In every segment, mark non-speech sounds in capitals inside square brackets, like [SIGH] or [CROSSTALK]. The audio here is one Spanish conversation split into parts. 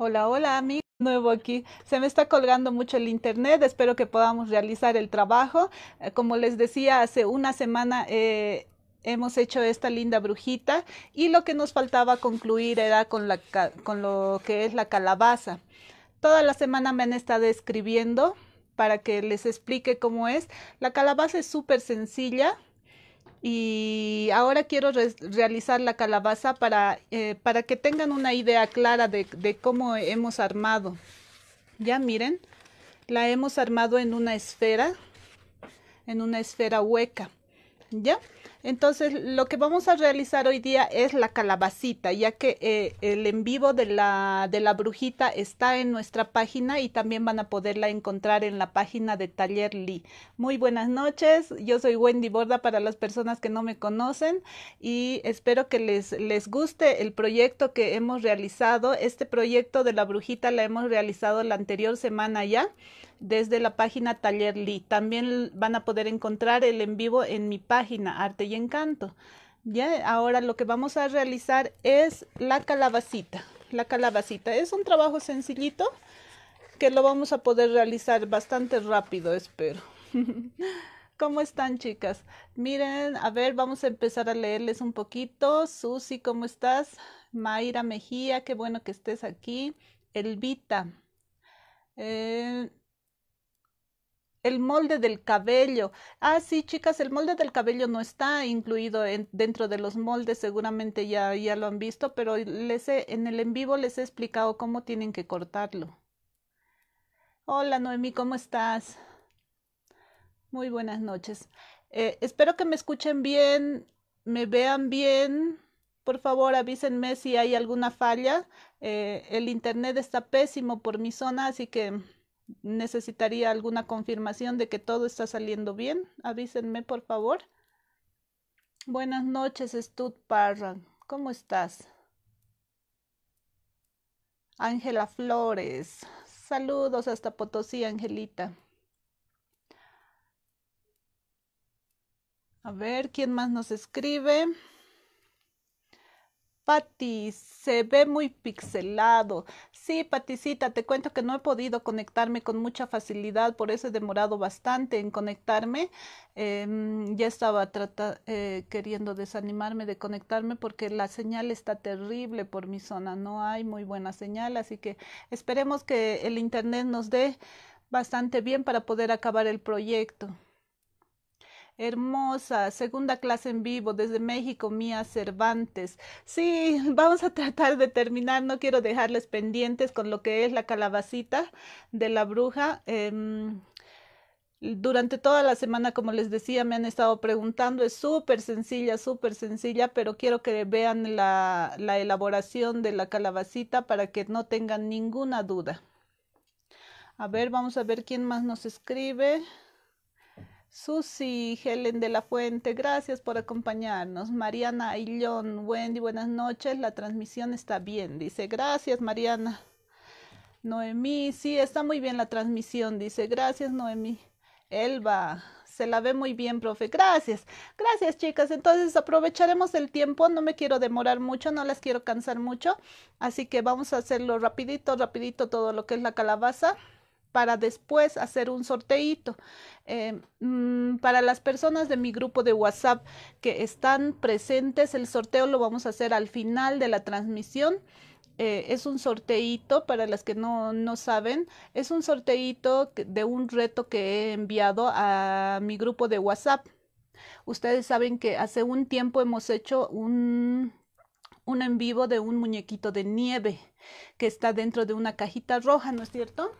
Hola, hola amigos, nuevo aquí. Se me está colgando mucho el internet, espero que podamos realizar el trabajo. Eh, como les decía, hace una semana eh, hemos hecho esta linda brujita y lo que nos faltaba concluir era con, la, con lo que es la calabaza. Toda la semana me han estado escribiendo para que les explique cómo es. La calabaza es súper sencilla y ahora quiero realizar la calabaza para, eh, para que tengan una idea clara de, de cómo hemos armado. Ya miren, la hemos armado en una esfera, en una esfera hueca. ¿Ya? Entonces, lo que vamos a realizar hoy día es la calabacita, ya que eh, el en vivo de la, de la brujita está en nuestra página y también van a poderla encontrar en la página de Taller Lee. Muy buenas noches, yo soy Wendy Borda para las personas que no me conocen y espero que les, les guste el proyecto que hemos realizado. Este proyecto de la brujita la hemos realizado la anterior semana ya desde la página Taller Lee. También van a poder encontrar el en vivo en mi página Arte y Encanto. Ya, ahora lo que vamos a realizar es la calabacita. La calabacita es un trabajo sencillito que lo vamos a poder realizar bastante rápido, espero. [LAUGHS] ¿Cómo están, chicas? Miren, a ver, vamos a empezar a leerles un poquito. Susi, ¿cómo estás? Mayra Mejía, qué bueno que estés aquí. Elvita. Eh, el molde del cabello. Ah, sí, chicas, el molde del cabello no está incluido dentro de los moldes, seguramente ya, ya lo han visto, pero les en el en vivo les he explicado cómo tienen que cortarlo. Hola Noemí, ¿cómo estás? Muy buenas noches. Eh, espero que me escuchen bien, me vean bien. Por favor, avísenme si hay alguna falla. Eh, el internet está pésimo por mi zona, así que necesitaría alguna confirmación de que todo está saliendo bien. Avísenme, por favor. Buenas noches, Stud Parra. ¿Cómo estás? Ángela Flores. Saludos hasta Potosí, Angelita. A ver, ¿quién más nos escribe? Pati, se ve muy pixelado. Sí, Paticita, te cuento que no he podido conectarme con mucha facilidad, por eso he demorado bastante en conectarme. Em, ya estaba trata eh, queriendo desanimarme de conectarme porque la señal está terrible por mi zona, no hay muy buena señal, así que esperemos que el Internet nos dé bastante bien para poder acabar el proyecto hermosa, segunda clase en vivo desde México, Mía Cervantes. Sí, [LAUGHS] vamos a tratar de terminar, no quiero dejarles pendientes con lo que es la calabacita de la bruja. Em, durante toda la semana, como les decía, me han estado preguntando, es súper sencilla, súper sencilla, pero quiero que vean la, la elaboración de la calabacita para que no tengan ninguna duda. A ver, vamos a ver quién más nos escribe. Susi, Helen de la Fuente, gracias por acompañarnos. Mariana Aillón, Wendy, buenas noches. La transmisión está bien, dice. Gracias, Mariana. Noemí, sí, está muy bien la transmisión, dice. Gracias, Noemí. Elba, se la ve muy bien, profe. Gracias. Gracias, chicas. Entonces aprovecharemos el tiempo. No me quiero demorar mucho, no las quiero cansar mucho. Así que vamos a hacerlo rapidito, rapidito todo lo que es la calabaza para después hacer un sorteito eh, mm, para las personas de mi grupo de WhatsApp que están presentes, el sorteo lo vamos a hacer al final de la transmisión. Eh, es un sorteito para las que no, no saben, es un sorteito de un reto que he enviado a mi grupo de WhatsApp. Ustedes saben que hace un tiempo hemos hecho un, un en vivo de un muñequito de nieve que está dentro de una cajita roja, ¿no es cierto?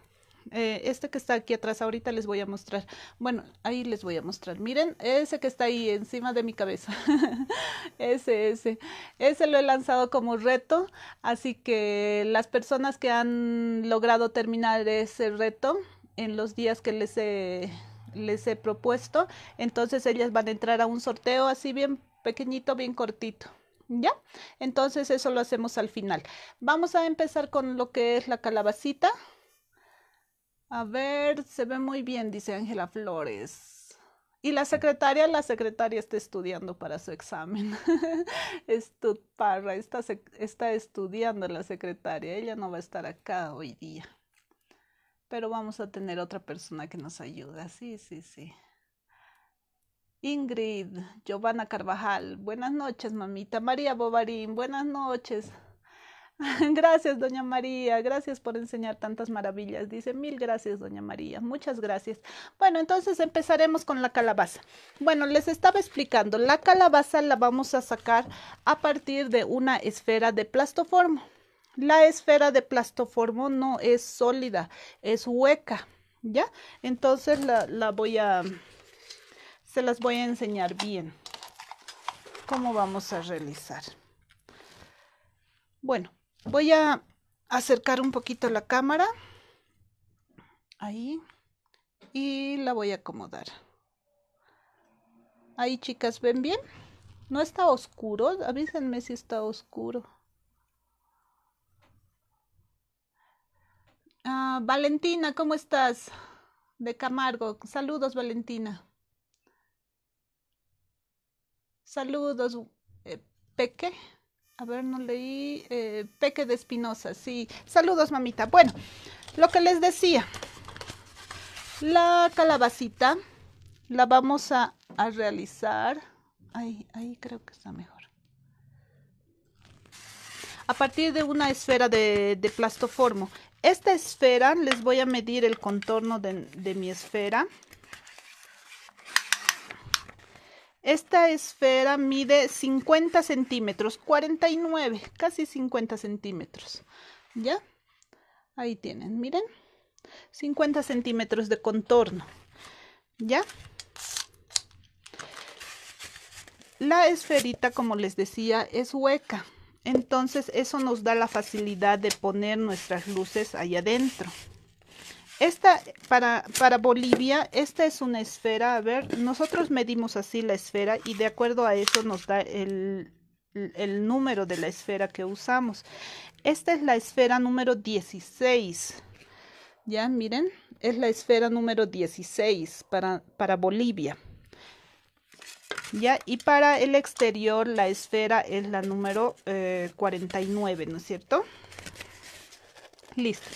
Eh, este que está aquí atrás ahorita les voy a mostrar. Bueno, ahí les voy a mostrar. Miren, ese que está ahí encima de mi cabeza. [LAUGHS] ese, ese. Ese lo he lanzado como reto. Así que las personas que han logrado terminar ese reto en los días que les les he propuesto, entonces ellas van a entrar a un sorteo así bien pequeñito, bien cortito. ¿Ya? Entonces eso lo hacemos al final. Vamos a empezar con lo que es la calabacita. A ver, se ve muy bien, dice Ángela Flores. Y la secretaria, la secretaria está estudiando para su examen. [LAUGHS] Estudparra, está, está estudiando la secretaria. Ella no va a estar acá hoy día. Pero vamos a tener otra persona que nos ayuda. Sí, sí, sí. Ingrid, Giovanna Carvajal, buenas noches, mamita. María Bovarín, buenas noches. [LAUGHS] Gracias, doña María. Gracias por enseñar tantas maravillas. Dice, mil gracias, doña María. Muchas gracias. Bueno, entonces empezaremos con la calabaza. Bueno, les estaba explicando, la calabaza la vamos a sacar a partir de una esfera de plastoformo. La esfera de plastoformo no es sólida, es hueca, ¿ya? Entonces la, la voy a, se las voy a enseñar bien cómo vamos a realizar. Bueno, Voy a acercar un poquito la cámara. Ahí. Y la voy a acomodar. Ahí, chicas, ¿ven bien? ¿No está oscuro? Avísenme si está oscuro. Ah, Valentina, ¿cómo estás? De Camargo. Saludos, Valentina. Saludos, eh, Peque. A ver, no leí. Eh, Peque de Espinosa, sí. Saludos, mamita. Bueno, lo que les decía. La calabacita la vamos a, realizar. Ahí, ahí creo que está mejor. A partir de una esfera de, plastoformo. Esta esfera, les voy a medir el contorno de, de mi esfera. Esta esfera mide 50 centímetros, 49, casi 50 centímetros. ¿Ya? Ahí tienen, miren. 50 centímetros de contorno. ¿Ya? La esferita, como les decía, es hueca. Entonces eso nos da la facilidad de poner nuestras luces allá adentro. Esta, para, para Bolivia, esta es una esfera, a ver, nosotros medimos así la esfera y de acuerdo a eso nos da el, número de la esfera que usamos. Esta es la esfera número 16. Ya, miren, es la esfera número 16 para, para Bolivia. Ya, y para el exterior la esfera es la número 49, eh, ¿no es cierto? Listo.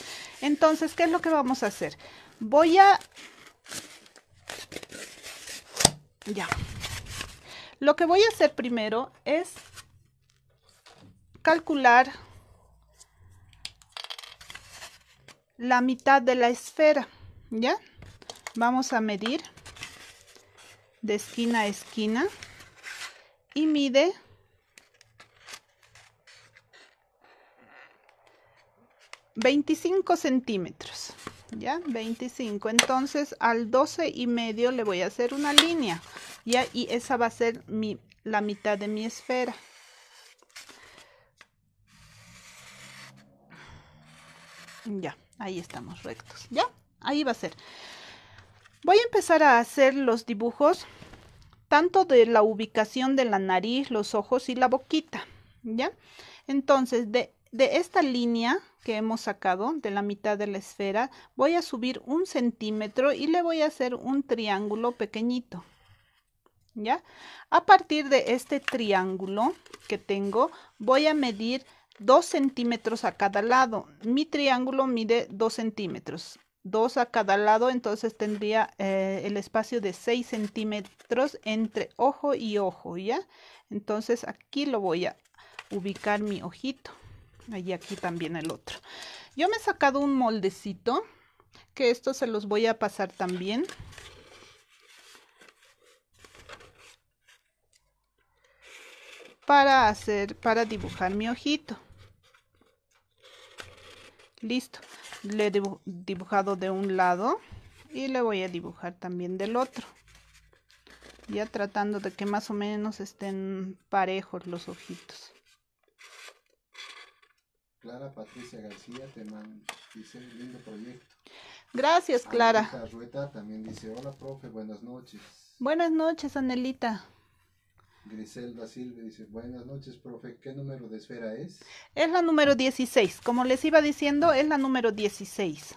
Entonces, ¿qué es lo que vamos a hacer? Voy a... Ya. Lo que voy a hacer primero es calcular la mitad de la esfera, ¿ya? Vamos a medir de esquina a esquina y mide 25 centímetros, ¿ya? 25. Entonces al 12 y medio le voy a hacer una línea, ¿ya? Y esa va a ser mi, la mitad de mi esfera. Ya, ahí estamos rectos, ¿ya? Ahí va a ser. Voy a empezar a hacer los dibujos, tanto de la ubicación de la nariz, los ojos y la boquita, ¿ya? Entonces, de, de esta línea que hemos sacado de la mitad de la esfera voy a subir un centímetro y le voy a hacer un triángulo pequeñito ya a partir de este triángulo que tengo voy a medir dos centímetros a cada lado mi triángulo mide dos centímetros 2 a cada lado entonces tendría eh, el espacio de 6 centímetros entre ojo y ojo ya entonces aquí lo voy a ubicar mi ojito y aquí también el otro. Yo me he sacado un moldecito, que esto se los voy a pasar también. Para hacer, para dibujar mi ojito. Listo. Le he dibujado de un lado y le voy a dibujar también del otro. Ya tratando de que más o menos estén parejos los ojitos. Clara Patricia García te un lindo proyecto. Gracias, Clara. Anelita Rueta también dice, hola, profe, buenas noches. Buenas noches, Anelita. Griselda Silva dice, buenas noches, profe, ¿qué número de esfera es? Es la número 16, como les iba diciendo, es la número 16.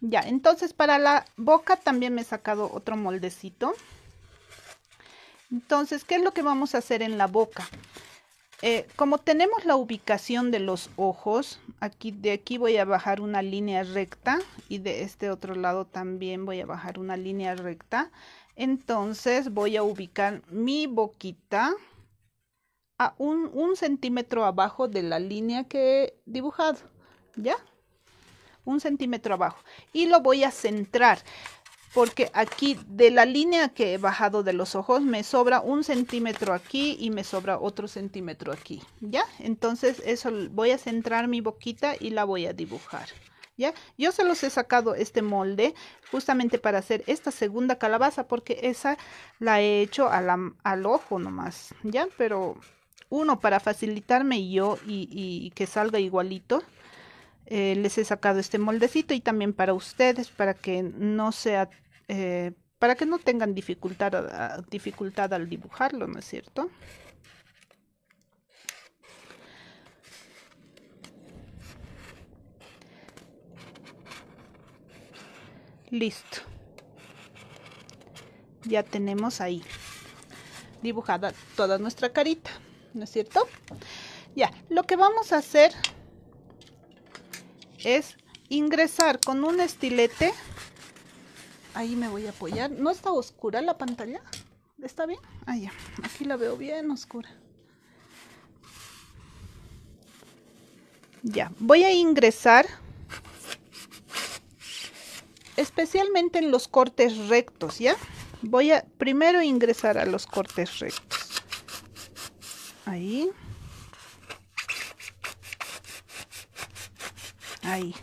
Ya, entonces para la boca también me he sacado otro moldecito. Entonces, ¿qué es lo que vamos a hacer en la boca? Eh, como tenemos la ubicación de los ojos, aquí de aquí voy a bajar una línea recta y de este otro lado también voy a bajar una línea recta. Entonces voy a ubicar mi boquita a un centímetro abajo de la línea que he dibujado, ¿ya? Un centímetro abajo. Y lo voy a centrar porque aquí de la línea que he bajado de los ojos me sobra un centímetro aquí y me sobra otro centímetro aquí, ¿ya? Entonces eso voy a centrar mi boquita y la voy a dibujar. ¿Ya? Yo se los he sacado este molde justamente para hacer esta segunda calabaza porque esa la he hecho al ojo nomás, ¿ya? Pero uno, para facilitarme yo y, que salga igualito, eh, les he sacado este moldecito y también para ustedes, para que no sea eh, para que no tengan dificultad, ah, dificultad al dibujarlo, ¿no es cierto? Listo. Ya tenemos ahí dibujada toda nuestra carita, ¿no es cierto? Ya, lo que vamos a hacer es ingresar con un estilete ahí me voy a apoyar. ¿No está oscura la pantalla? ¿Está bien? Ah, ya. Aquí la veo bien oscura. Ya, voy a ingresar especialmente en los cortes rectos, ¿ya? Voy a primero ingresar a los cortes rectos. Ahí. Ahí.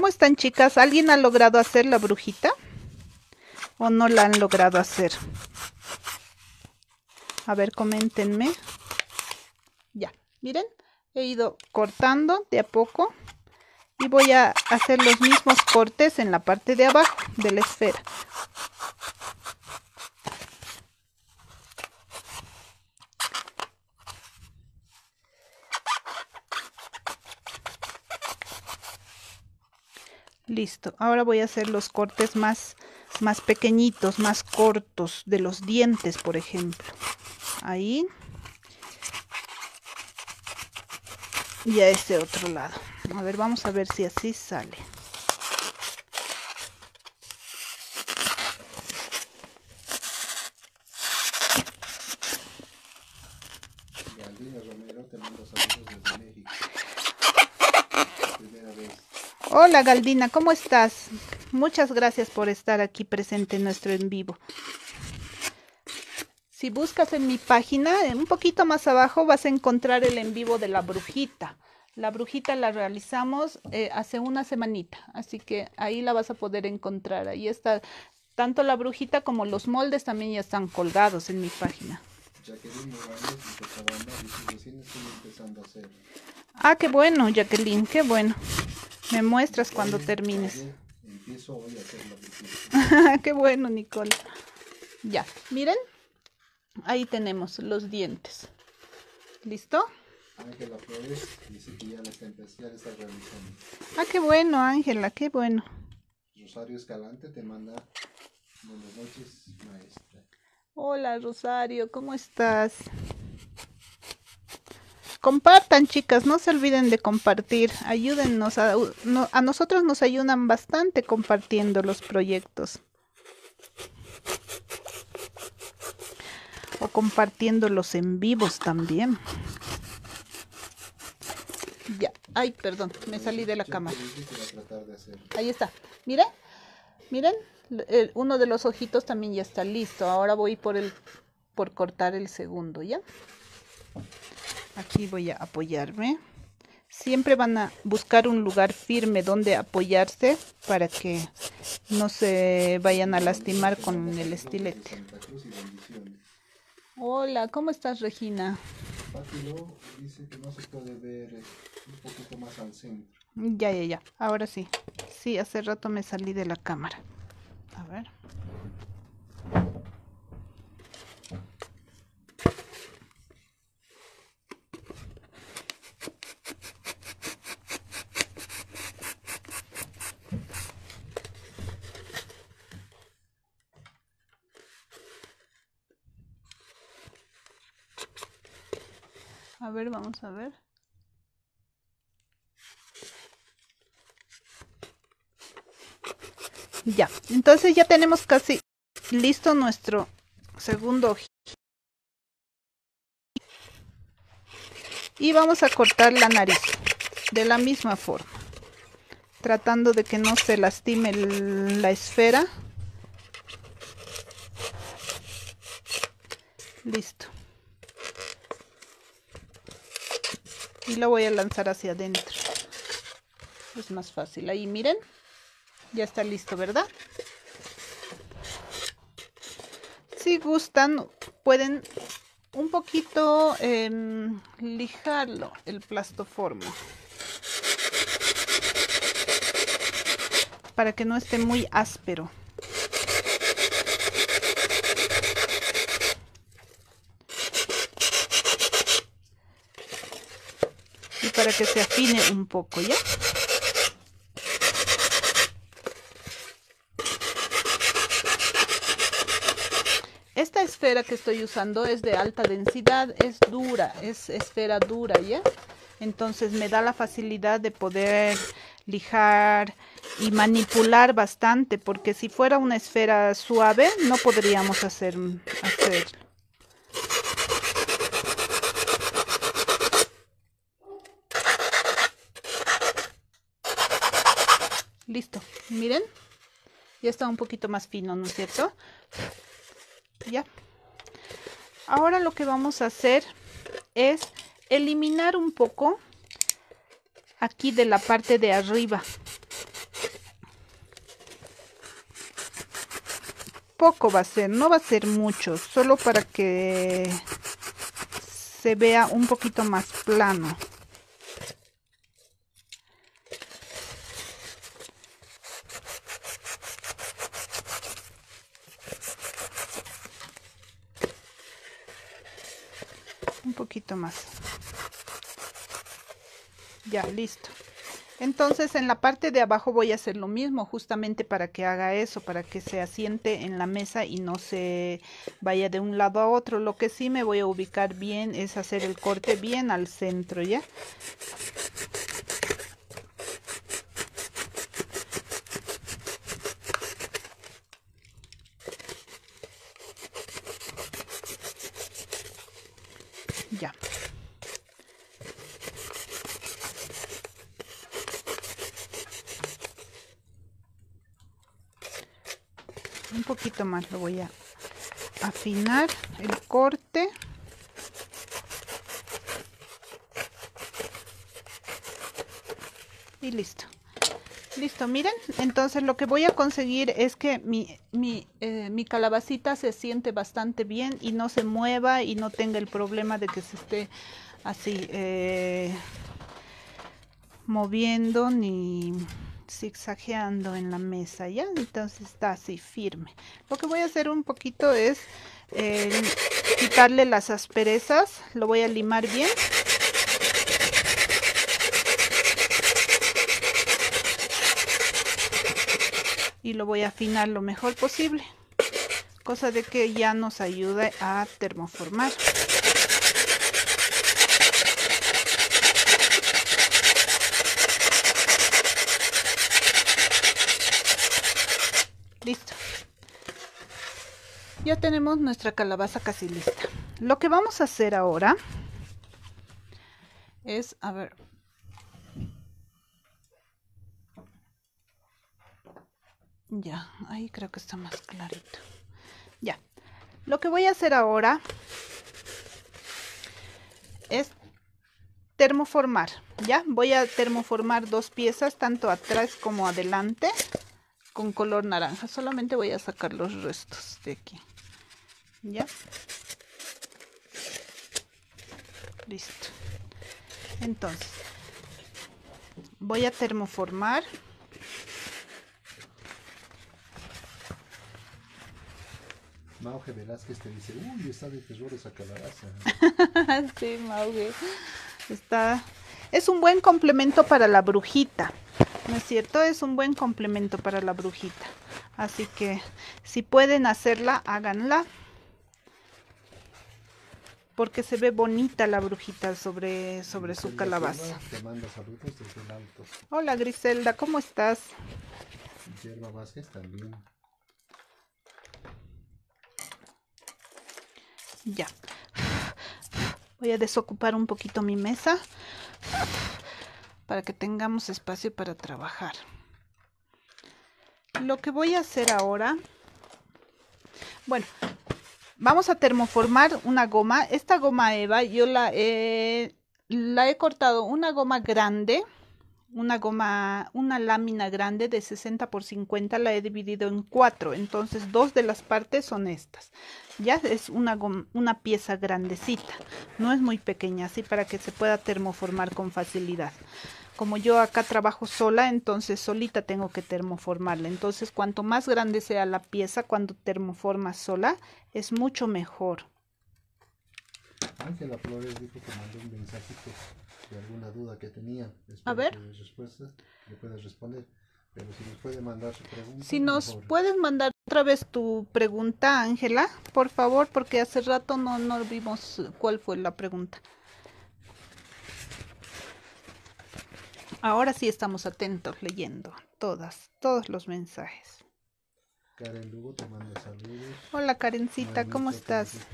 ¿Cómo están chicas? ¿Alguien ha logrado hacer la brujita? ¿O no la han logrado hacer? A ver, coméntenme. Ya, miren, he ido cortando de a poco y voy a hacer los mismos cortes en la parte de abajo de la esfera. listo ahora voy a hacer los cortes más más pequeñitos más cortos de los dientes por ejemplo ahí y a este otro lado a ver vamos a ver si así sale Hola Galdina, ¿cómo estás? Muchas gracias por estar aquí presente en nuestro en vivo. Si buscas en mi página, un poquito más abajo vas a encontrar el en vivo de la brujita. La brujita la realizamos eh, hace una semanita, así que ahí la vas a poder encontrar. Ahí está tanto la brujita como los moldes también ya están colgados en mi página. Ah, qué bueno, Jacqueline, qué bueno. Me muestras cuando termines. Empiezo hoy a hacer la [LAUGHS] Qué bueno, Nicole. Ya, miren. Ahí tenemos los dientes. ¿Listo? Ángela Flores dice que ya la está, ya la está realizando. Ah, qué bueno, Ángela, qué bueno. Rosario Escalante te manda buenas noches, maestra. Hola, Rosario, ¿cómo estás? compartan chicas, no se olviden de compartir, ayúdennos, a, nosotros nos ayudan bastante compartiendo los proyectos o compartiendo los en vivos también. Ya, ay, perdón, me salí de la cámara. Ahí está, miren, miren, uno de los ojitos también ya está listo. Ahora voy por el, por cortar el segundo, ¿ya? Aquí voy a apoyarme. Siempre van a buscar un lugar firme donde apoyarse para que no se vayan a lastimar con el estilete. Hola, ¿cómo estás Regina? Ya, ya, ya. Ahora sí. Sí, hace rato me salí de la cámara. A ver. A ver, vamos a ver. Ya, entonces ya tenemos casi listo nuestro segundo y vamos a cortar la nariz de la misma forma tratando de que no se lastime la esfera listo y lo voy a lanzar hacia adentro es más fácil ahí miren ya está listo verdad si gustan pueden un poquito em, lijarlo el plastoformo para que no esté muy áspero para que se afine un poco, ¿ya? Esta esfera que estoy usando es de alta densidad, es dura, es esfera dura, ¿ya? Entonces me da la facilidad de poder lijar y manipular bastante, porque si fuera una esfera suave no podríamos hacer, listo miren ya está un poquito más fino no es cierto ya ahora lo que vamos a hacer es eliminar un poco aquí de la parte de arriba poco va a ser no va a ser mucho solo para que se vea un poquito más plano listo entonces en la parte de abajo voy a hacer lo mismo justamente para que haga eso para que se asiente en la mesa y no se vaya de un lado a otro lo que sí me voy a ubicar bien es hacer el corte bien al centro ya más lo voy a afinar el corte y listo listo miren entonces lo que voy a conseguir es que mi, mi, eh, mi, calabacita se siente bastante bien y no se mueva y no tenga el problema de que se esté así eh, moviendo ni zigzagueando en la mesa, ¿ya? Entonces está así firme. Lo que voy a hacer un poquito es eh, quitarle las asperezas, lo voy a limar bien. Y lo voy a afinar lo mejor posible, cosa de que ya nos ayude a termoformar. Listo. Ya tenemos nuestra calabaza casi lista. Lo que vamos a hacer ahora es, a ver. Ya, ahí creo que está más clarito. Ya. Lo que voy a hacer ahora es termoformar, ¿ya? Voy a termoformar dos piezas, tanto atrás como adelante con color naranja. Solamente voy a sacar los restos de aquí. ¿Ya? Listo. Entonces, voy a termoformar. Mauge Velázquez te dice, uy, está de terror esa calabaza. [LAUGHS] sí, Mauge. Está... Es un buen complemento para la brujita es cierto? Es un buen complemento para la brujita. Así que si pueden hacerla, háganla. Porque se ve bonita la brujita sobre, sobre su calabaza. Hola Griselda, ¿cómo estás? también. Ya. Voy a desocupar un poquito mi mesa para que tengamos espacio para trabajar. Lo que voy a hacer ahora, bueno, vamos a termoformar una goma. Esta goma Eva yo la he, la he cortado una goma grande, una goma, una lámina grande de 60 por 50 la he dividido en cuatro. Entonces dos de las partes son estas. Ya es una, una pieza grandecita, no es muy pequeña, así para que se pueda termoformar con facilidad como yo acá trabajo sola, entonces solita tengo que termoformarla. Entonces, cuanto más grande sea la pieza cuando termoformas sola, es mucho mejor. Ángela Flores dijo que mandó un mensajito de alguna duda que tenía. a ver. Que respuesta, le puedes responder. Pero si nos puede mandar su pregunta. Si nos puedes mandar otra vez tu pregunta, Ángela, por favor, porque hace rato no vimos cuál fue la pregunta. Ahora sí estamos atentos leyendo todas, todos los mensajes. Karen Lugo te saludos. Hola Karencita, ¿cómo estás?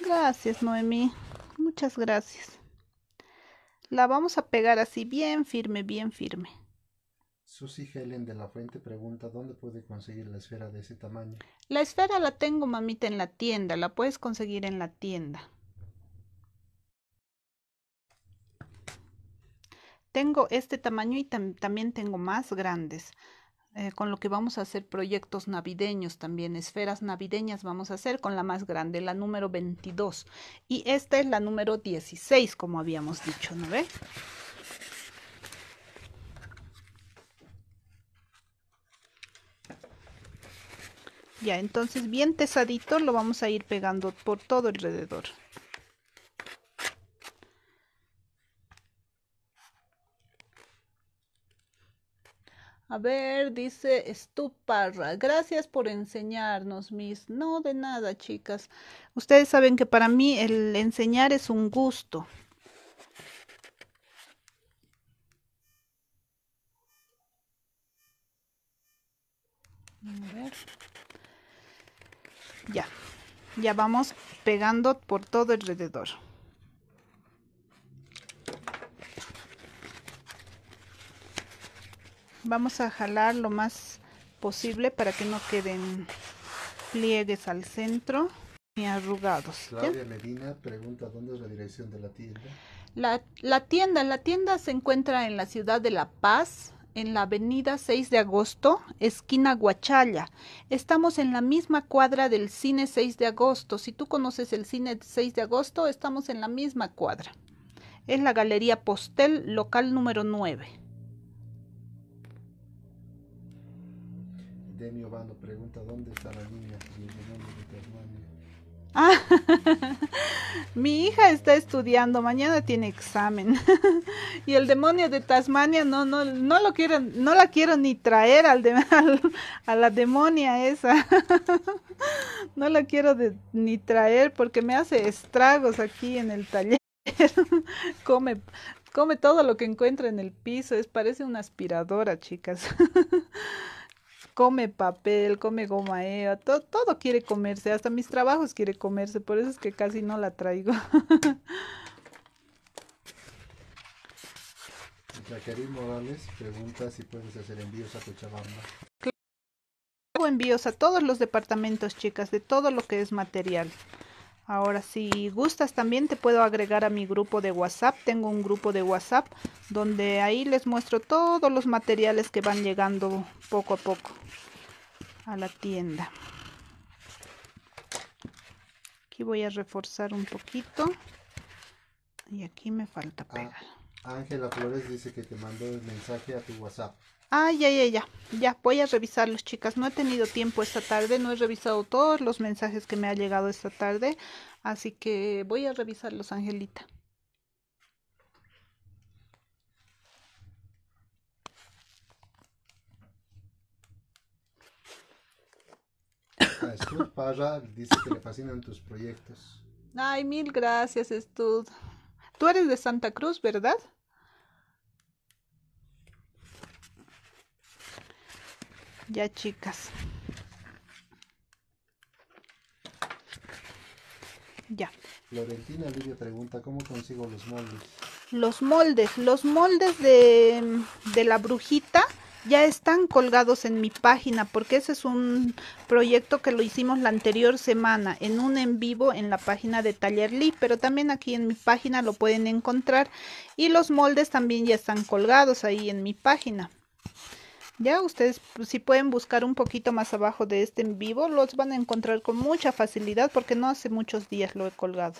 gracias Noemí, muchas gracias. La vamos a pegar así bien firme, bien firme. Susi Helen de la Fuente pregunta dónde puede conseguir la esfera de ese tamaño. La esfera la tengo mamita en la tienda, la puedes conseguir en la tienda. Tengo este tamaño y también tengo más grandes. Eh, con lo que vamos a hacer proyectos navideños también, esferas navideñas vamos a hacer con la más grande, la número 22. Y esta es la número 16, como habíamos dicho, ¿no ve? Ya, entonces bien tesadito lo vamos a ir pegando por todo alrededor. A ver, dice Stuparra. Gracias por enseñarnos, Miss. No, de nada, chicas. Ustedes saben que para mí el enseñar es un gusto. Ya. Ya vamos pegando por todo alrededor. vamos a jalar lo más posible para que no queden pliegues al centro ni arrugados. Claudia Medina pregunta dónde es la dirección de la tienda. La, la, tienda, la tienda se encuentra en la ciudad de La Paz, en la avenida 6 de agosto, esquina Guachalla. Estamos en la misma cuadra del cine 6 de agosto. Si tú conoces el cine 6 de agosto, estamos en la misma cuadra. Es la Galería Postel, local número 9. mi hija está estudiando, mañana tiene examen. [LAUGHS] y el demonio de Tasmania no, no, no lo quiero, no la quiero ni traer al, de, [LAUGHS] a la demonia esa. [LAUGHS] no la quiero ni traer porque me hace estragos aquí en el taller. come, come todo lo que encuentra en el piso, es parece una aspiradora, chicas come papel, come goma todo quiere comerse, hasta mis trabajos quiere comerse, por eso es que casi no la traigo. [LAUGHS] Jacqueline Morales pregunta si puedes hacer envíos a Cochabamba. Hago envíos a todos los departamentos, chicas, de todo lo que es material. Ahora, si gustas, también te puedo agregar a mi grupo de WhatsApp. Tengo un grupo de WhatsApp donde ahí les muestro todos los materiales que van llegando poco a poco a la tienda. Aquí voy a reforzar un poquito. Y aquí me falta ah, pegar. Ángela Flores dice que te mandó el mensaje a tu WhatsApp. Ay, ah, ya, ya, ya. Ya, voy a revisarlos, chicas. No he tenido tiempo esta tarde, no he revisado todos los mensajes que me ha llegado esta tarde, así que voy a revisarlos, Angelita. Estud Parra dice que le fascinan tus proyectos. Ay, mil gracias, Estud. Tú eres de Santa Cruz, ¿verdad? ya chicas. Ya. Florentina Lidia pregunta, ¿cómo consigo los moldes? Los moldes, los moldes de, de la brujita ya están colgados en mi página porque ese es un proyecto que lo hicimos la anterior semana en un en vivo en la página de Taller pero también aquí en mi página lo pueden encontrar y los moldes también ya están colgados ahí en mi página. Ya ustedes pues, si pueden buscar un poquito más abajo de este en vivo, los van a encontrar con mucha facilidad porque no hace muchos días lo he colgado.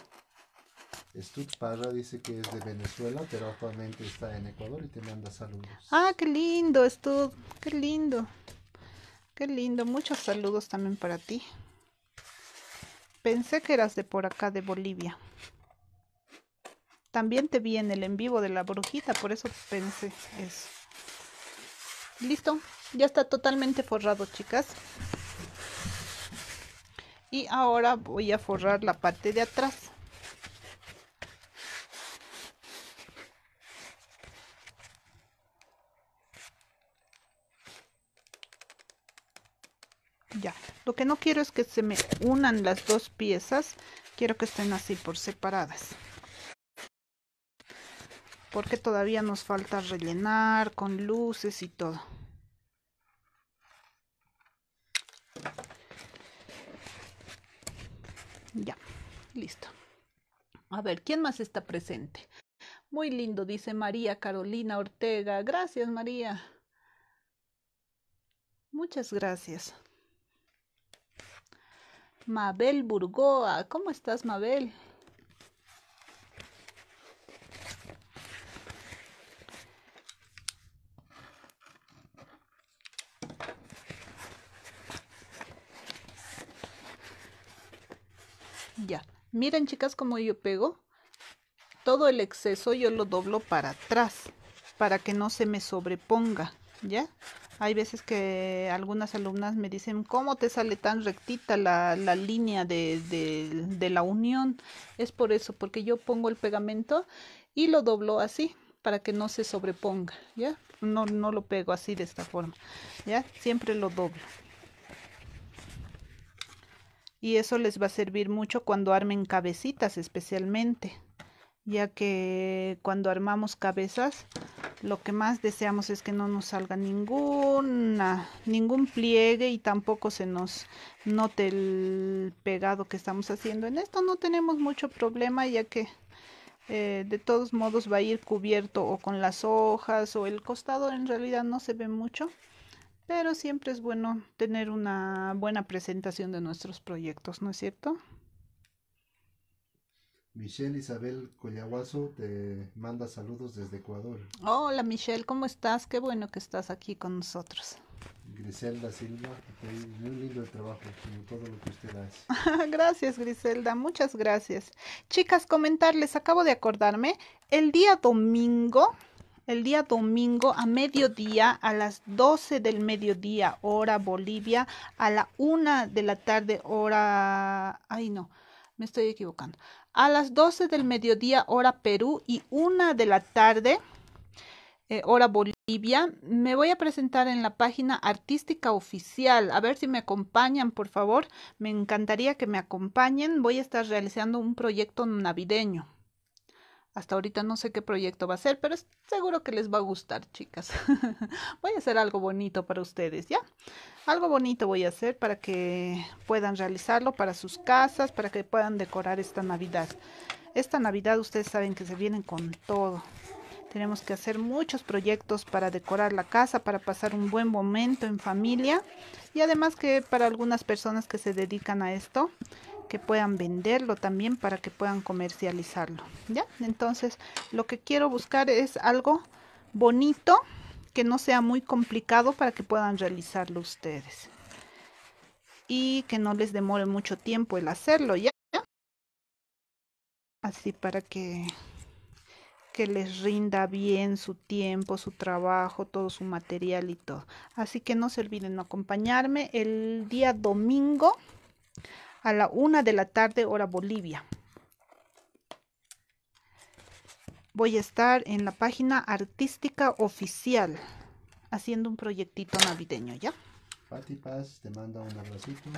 Estud Parra dice que es de Venezuela, pero actualmente está en Ecuador y te manda saludos. Ah, qué lindo, Estud, qué lindo. Qué lindo, muchos saludos también para ti. Pensé que eras de por acá, de Bolivia. También te vi en el en vivo de la brujita, por eso pensé eso. Listo, ya está totalmente forrado, chicas. Y ahora voy a forrar la parte de atrás. Ya, lo que no quiero es que se me unan las dos piezas, quiero que estén así por separadas porque todavía nos falta rellenar con luces y todo. Ya, listo. A ver, ¿quién más está presente? Muy lindo, dice María Carolina Ortega. Gracias, María. Muchas gracias. Mabel Burgoa, ¿cómo estás, Mabel? Miren chicas como yo pego. Todo el exceso yo lo doblo para atrás para que no se me sobreponga, ¿ya? Hay veces que algunas alumnas me dicen, ¿cómo te sale tan rectita la, línea de, la unión? Es por eso, porque yo pongo el pegamento y lo doblo así para que no se sobreponga, ¿ya? No, no lo pego así de esta forma, ¿ya? Siempre lo doblo y eso les va a servir mucho cuando armen cabecitas especialmente ya que cuando armamos cabezas lo que más deseamos es que no nos salga ninguna ningún pliegue y tampoco se nos note el pegado que estamos haciendo en esto no tenemos mucho problema ya que eh, de todos modos va a ir cubierto o con las hojas o el costado en realidad no se ve mucho pero siempre es bueno tener una buena presentación de nuestros proyectos, ¿no es cierto? Michelle Isabel Collaguazo te manda saludos desde Ecuador. Hola Michelle, ¿cómo estás? Qué bueno que estás aquí con nosotros. Griselda Silva, muy lindo el trabajo, como todo lo que usted hace. [LAUGHS] gracias Griselda, muchas gracias. Chicas, comentarles, acabo de acordarme, el día domingo el día domingo a mediodía, a las 12 del mediodía, hora Bolivia, a la 1 de la tarde, hora... Ay, no, me estoy equivocando. A las 12 del mediodía, hora Perú, y 1 de la tarde, eh, hora Bolivia. Me voy a presentar en la página artística oficial. A ver si me acompañan, por favor. Me encantaría que me acompañen. Voy a estar realizando un proyecto navideño. Hasta ahorita no sé qué proyecto va a ser, pero seguro que les va a gustar, chicas. [LAUGHS] voy a hacer algo bonito para ustedes, ¿ya? Algo bonito voy a hacer para que puedan realizarlo para sus casas, para que puedan decorar esta Navidad. Esta Navidad ustedes saben que se vienen con todo. Tenemos que hacer muchos proyectos para decorar la casa, para pasar un buen momento en familia y además que para algunas personas que se dedican a esto que puedan venderlo también para que puedan comercializarlo. ¿Ya? Entonces, lo que quiero buscar es algo bonito que no sea muy complicado para que puedan realizarlo ustedes y que no les demore mucho tiempo el hacerlo ya así para que que les rinda bien su tiempo, su trabajo, todo su material y todo. Así que no se olviden acompañarme el día domingo a la una de la tarde hora Bolivia. Voy a estar en la página artística oficial haciendo un proyectito navideño, ¿ya? Pati Paz te manda un abracito.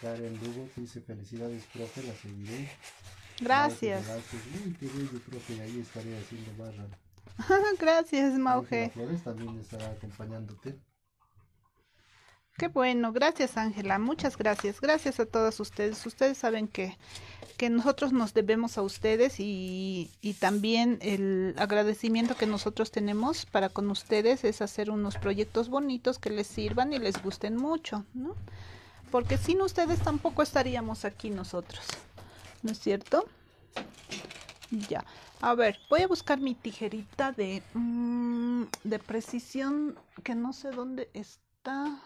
Karen Lugo dice felicidades, profe, la seguiré. Gracias. Gracias. Gracias, Mauge. Flores también estará acompañándote. Qué bueno, gracias Ángela, muchas gracias, gracias a todas ustedes. Ustedes saben que, nosotros nos debemos a ustedes y, también el agradecimiento que nosotros tenemos para con ustedes es hacer unos proyectos bonitos que les sirvan y les gusten mucho, ¿no? Porque sin ustedes tampoco estaríamos aquí nosotros, ¿no es cierto? Ya, a ver, voy a buscar mi tijerita de, mm, de precisión que no sé dónde está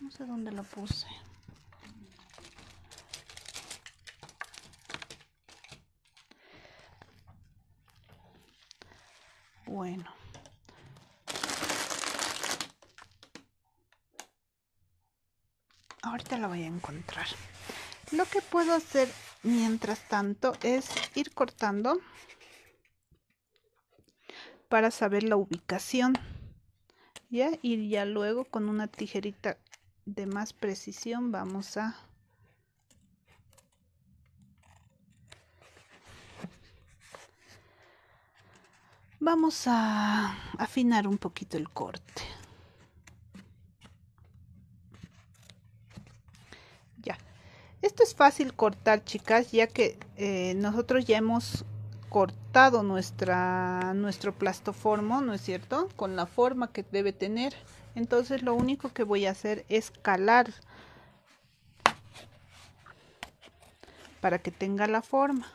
no sé dónde lo puse bueno ahorita lo voy a encontrar lo que puedo hacer mientras tanto es ir cortando para saber la ubicación ya y ya luego con una tijerita de más precisión vamos a vamos a afinar un poquito el corte ya esto es fácil cortar chicas ya que eh, nosotros ya hemos cortado nuestra nuestro plastoformo no es cierto con la forma que debe tener entonces lo único que voy a hacer es calar para que tenga la forma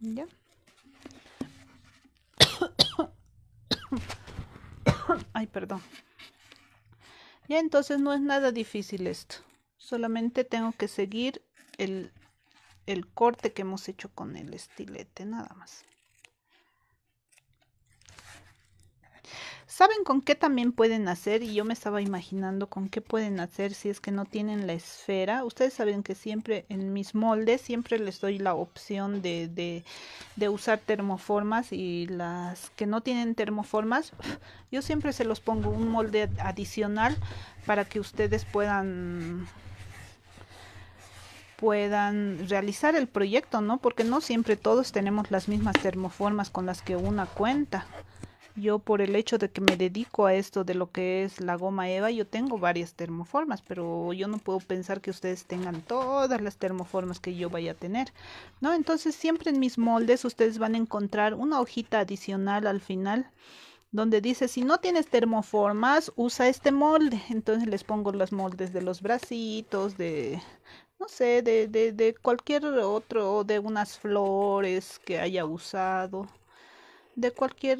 ya [COUGHS] ay perdón ya entonces no es nada difícil esto solamente tengo que seguir el, el corte que hemos hecho con el estilete nada más ¿Saben con qué también pueden hacer? Y yo me estaba imaginando con qué pueden hacer si es que no tienen la esfera. Ustedes saben que siempre en mis moldes siempre les doy la opción de, de usar termoformas y las que no tienen termoformas, [SIGHS] yo siempre se los pongo un molde adicional para que ustedes puedan puedan realizar el proyecto, ¿no? Porque no siempre todos tenemos las mismas termoformas con las que una cuenta. Yo por el hecho de que me dedico a esto de lo que es la goma Eva, yo tengo varias termoformas, pero yo no puedo pensar que ustedes tengan todas las termoformas que yo vaya a tener, ¿no? Entonces siempre en mis moldes ustedes van a encontrar una hojita adicional al final donde dice si no tienes termoformas usa este molde entonces les pongo los moldes de los bracitos de no sé de, de, de cualquier otro de unas flores que haya usado de cualquier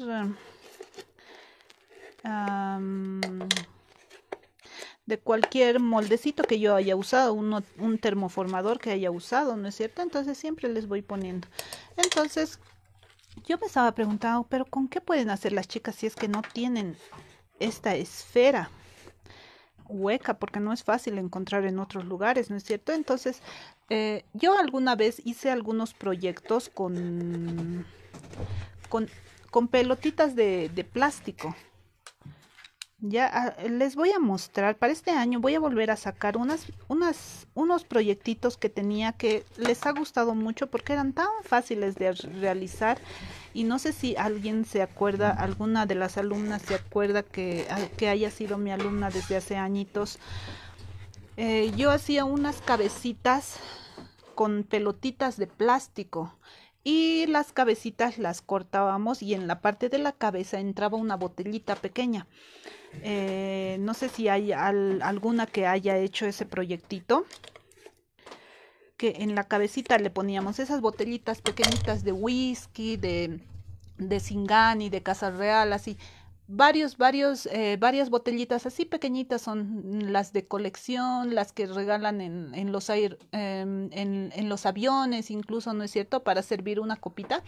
de cualquier moldecito que yo haya usado, un, un termoformador que haya usado, ¿no es cierto? Entonces siempre les voy poniendo. Entonces yo me estaba preguntando, pero ¿con qué pueden hacer las chicas si es que no tienen esta esfera? hueca porque no es fácil encontrar en otros lugares, ¿no es cierto? Entonces, eh, yo alguna vez hice algunos proyectos con, con, con pelotitas de plástico, ya ah, les voy a mostrar, para este año voy a volver a sacar unas, unos proyectitos que tenía que les ha gustado mucho porque eran tan fáciles de realizar y no sé si alguien se acuerda, alguna de las alumnas se acuerda que, ah, que haya sido mi alumna desde hace añitos. Eh, yo hacía unas cabecitas con pelotitas de plástico y las cabecitas las cortábamos y en la parte de la cabeza entraba una botellita pequeña. Eh, no sé si hay alguna que haya hecho ese proyectito que en la cabecita le poníamos esas botellitas pequeñitas de whisky, de, de Singani, de Casa Real, así varios, varios, eh, varias botellitas así pequeñitas son las de colección, las que regalan en, en los em, en, en, los aviones, incluso, ¿no es cierto?, para servir una copita.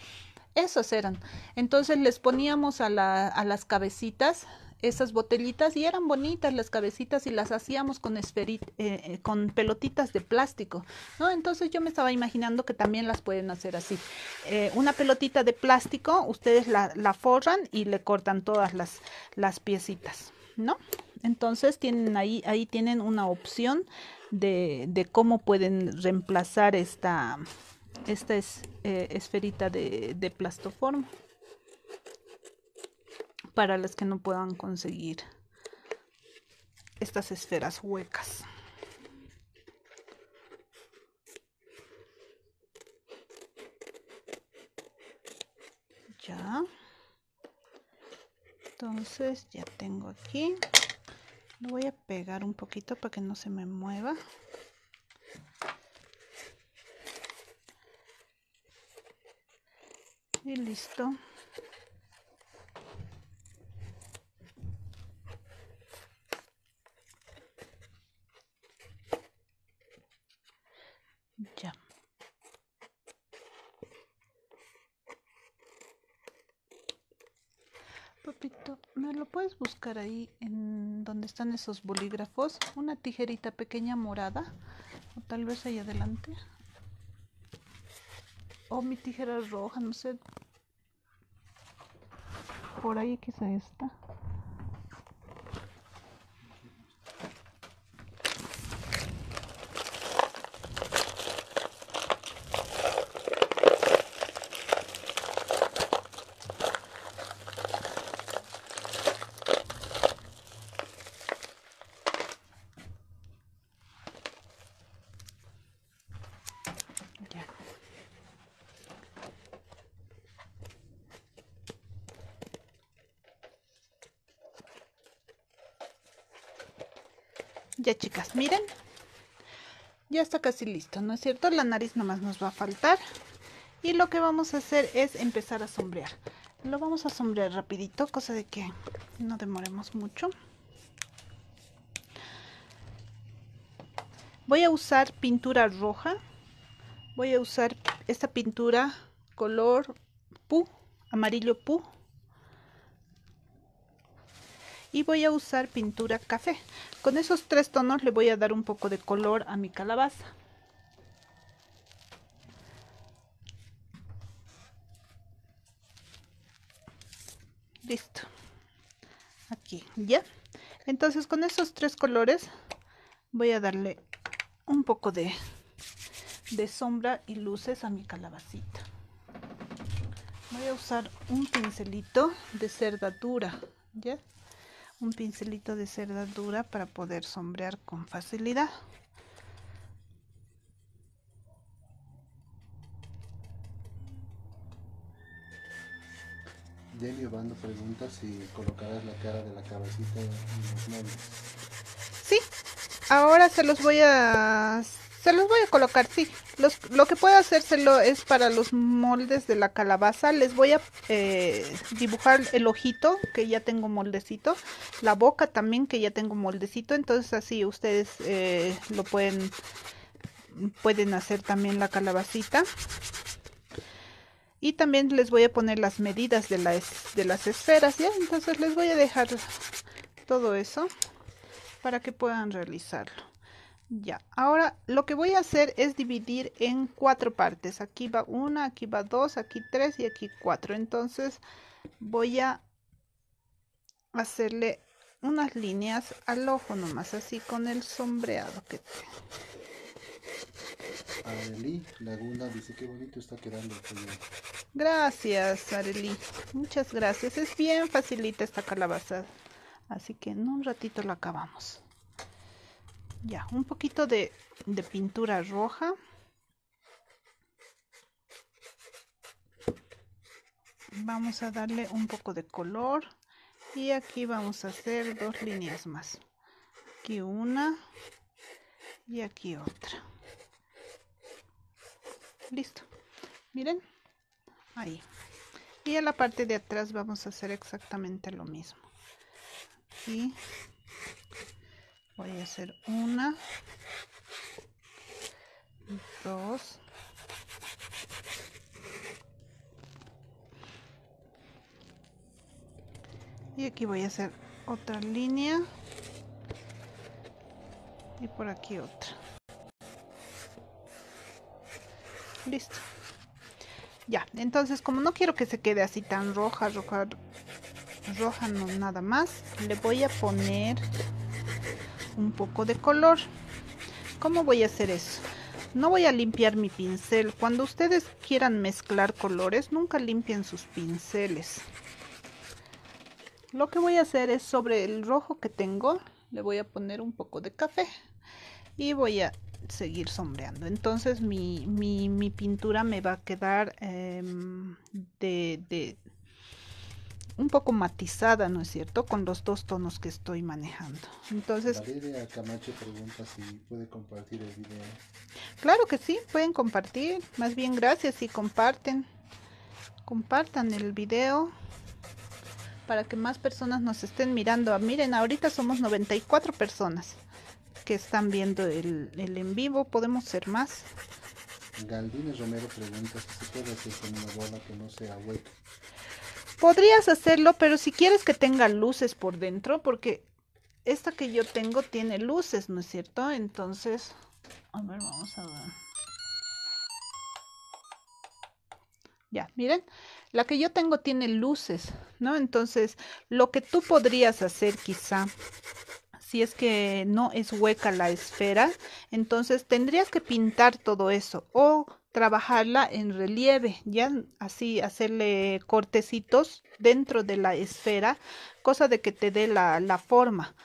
Esas eran. Entonces les poníamos a, la, a las cabecitas esas botellitas y eran bonitas las cabecitas y las hacíamos con, esferit, eh, eh, con pelotitas de plástico, ¿no? Entonces yo me estaba imaginando que también las pueden hacer así. Eh, una pelotita de plástico, ustedes la, la, forran y le cortan todas las, las piecitas, ¿no? Entonces tienen ahí, ahí tienen una opción de, de cómo pueden reemplazar esta, esta es, esferita de, de plastoforma para las que no puedan conseguir estas esferas huecas. Ya. Entonces ya tengo aquí. Lo voy a pegar un poquito para que no se me mueva. Y listo. ahí en donde están esos bolígrafos una tijerita pequeña morada o tal vez ahí adelante o mi tijera roja no sé por ahí quizá está chicas, miren. Ya está casi listo, ¿no es cierto? La nariz nomás nos va a faltar. Y lo que vamos a hacer es empezar a sombrear. Lo vamos a sombrear rapidito, cosa de que no demoremos mucho. Voy a usar pintura roja. Voy a usar esta pintura color pu, amarillo pu y voy a usar pintura café con esos tres tonos le voy a dar un poco de color a mi calabaza listo aquí ya entonces con esos tres colores voy a darle un poco de, de sombra y luces a mi calabacita voy a usar un pincelito de cerda dura ya un pincelito de cerda dura para poder sombrear con facilidad. Demi Obando pregunta si colocarás la cara de la cabecita en los muebles. Sí, ahora se los voy a se los voy a colocar, sí. lo que puedo hacérselo es para los moldes de la calabaza. Les voy a eh, dibujar el ojito, que ya tengo moldecito. La boca también, que ya tengo moldecito. Entonces así ustedes eh, lo pueden, pueden hacer también la calabacita. Y también les voy a poner las medidas de las, de las esferas, ¿ya? Entonces les voy a dejar todo eso para que puedan realizarlo. Ya, ahora lo que voy a hacer es dividir en cuatro partes. Aquí va una, aquí va dos, aquí tres y aquí cuatro. Entonces voy a hacerle unas líneas al ojo nomás, así con el sombreado que tengo. Arely Laguna dice que bonito está quedando el Gracias, Arely. Muchas gracias. Es bien facilita esta calabaza. Así que en un ratito la acabamos. Ya, un poquito de, pintura roja. Vamos a darle un poco de color. Y aquí vamos a hacer dos líneas más. Aquí una y aquí otra. Listo. Miren. Ahí. Y en la parte de atrás vamos a hacer exactamente lo mismo. Aquí voy a hacer una dos y aquí voy a hacer otra línea y por aquí otra listo ya entonces como no quiero que se quede así tan roja roja roja no nada más le voy a poner un poco de color. ¿Cómo voy a hacer eso? No voy a limpiar mi pincel. Cuando ustedes quieran mezclar colores, nunca limpien sus pinceles. Lo que voy a hacer es sobre el rojo que tengo, le voy a poner un poco de café y voy a seguir sombreando. Entonces mi, mi, pintura me va a quedar em, de, de un poco matizada, ¿no es cierto?, con los dos tonos que estoy manejando. Entonces... a Camacho pregunta si puede compartir el video. Claro que sí, pueden compartir. Más bien gracias y comparten. Compartan el video para que más personas nos estén mirando. Ah, miren, ahorita somos 94 personas que están viendo el, el en vivo. Podemos ser más. Galdines Romero pregunta si se puede hacer con una bola que no sea hueca. Podrías hacerlo, pero si quieres que tenga luces por dentro, porque esta que yo tengo tiene luces, ¿no es cierto? Entonces, a ver, vamos a ver. Ya, miren, la que yo tengo tiene luces, ¿no? Entonces, lo que tú podrías hacer quizá, si es que no es hueca la esfera, entonces tendrías que pintar todo eso o trabajarla en relieve, ya así hacerle cortecitos dentro de la esfera, cosa de que te dé la, forma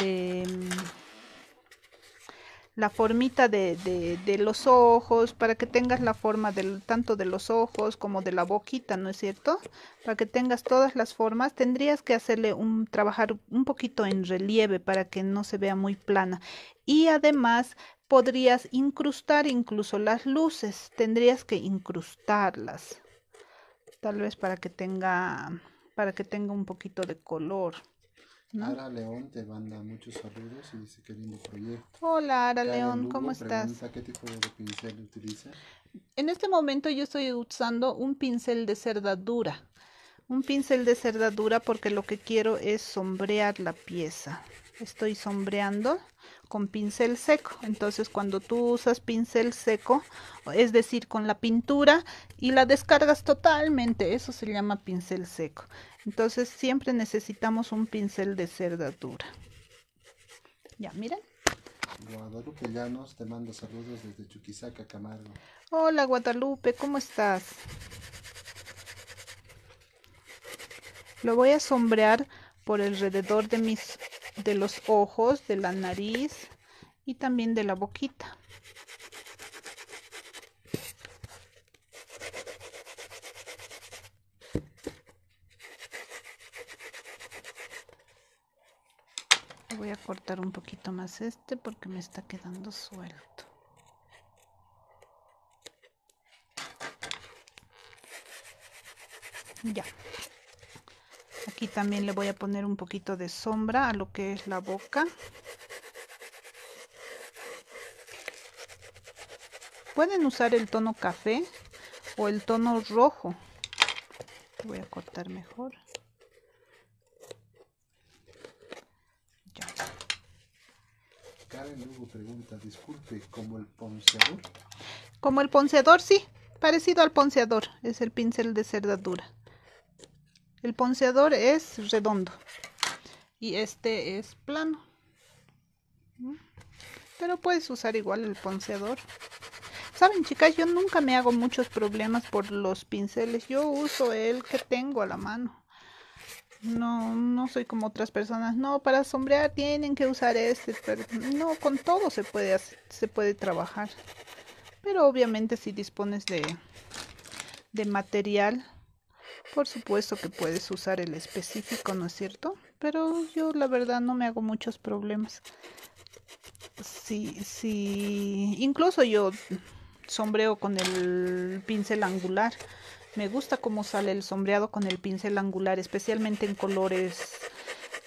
de mm, la formita de, de, de, los ojos, para que tengas la forma del, tanto de los ojos como de la boquita, ¿no es cierto? Para que tengas todas las formas, tendrías que hacerle un trabajar un poquito en relieve para que no se vea muy plana. Y además podrías incrustar incluso las luces, tendrías que incrustarlas, tal vez para que tenga, para que tenga un poquito de color. Ara León te manda muchos saludos y dice que lindo proyecto. Hola Ara León, ¿cómo estás? ¿Qué tipo de pincel utilizas? En este momento yo estoy usando un pincel de cerda dura. Un pincel de cerda dura porque lo que quiero es sombrear la pieza. Estoy sombreando con pincel seco. Entonces cuando tú usas pincel seco, es decir, con la pintura y la descargas totalmente, eso se llama pincel seco. Entonces siempre necesitamos un pincel de cerda dura. Ya, miren. Guadalupe te saludos desde Camargo. Hola Guadalupe, ¿cómo estás? Lo voy a sombrear por alrededor de mis de los ojos, de la nariz y también de la boquita. Voy a cortar un poquito más este porque me está quedando suelto. Ya. Aquí también le voy a poner un poquito de sombra a lo que es la boca. Pueden usar el tono café o el tono rojo. Voy a cortar mejor. disculpe, ¿como el ponceador? Como el sí. Parecido al ponceador. Es el pincel de cerda dura. El ponceador es redondo y este es plano. Pero puedes usar igual el ponceador. Saben, chicas, yo nunca me hago muchos problemas por los pinceles. Yo uso el que tengo a la mano. No, soy como otras personas. No, para sombrear tienen que usar este. Pero no, con todo se puede, se puede trabajar. Pero obviamente si dispones de, de material por supuesto que puedes usar el específico, ¿no es cierto? Pero yo la verdad no me hago muchos problemas. Sí, sí, incluso yo sombreo con el pincel angular. Me gusta cómo sale el sombreado con el pincel angular, especialmente en colores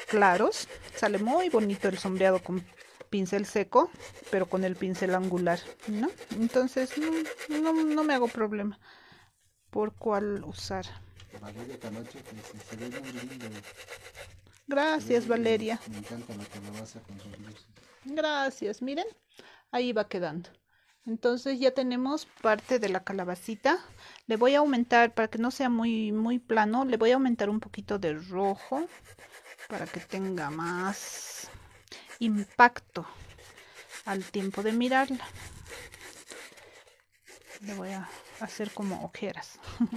claros. Sale muy bonito el sombreado con pincel seco, pero con el pincel angular, ¿no? Entonces no, me hago problema por cuál usar. Gracias, Valeria. Gracias, miren, ahí va quedando. Entonces ya tenemos parte de la calabacita. Le voy a aumentar para que no sea muy muy plano, le voy a aumentar un poquito de rojo para que tenga más impacto al tiempo de mirarla. Le voy a hacer como ojeras. [LAUGHS]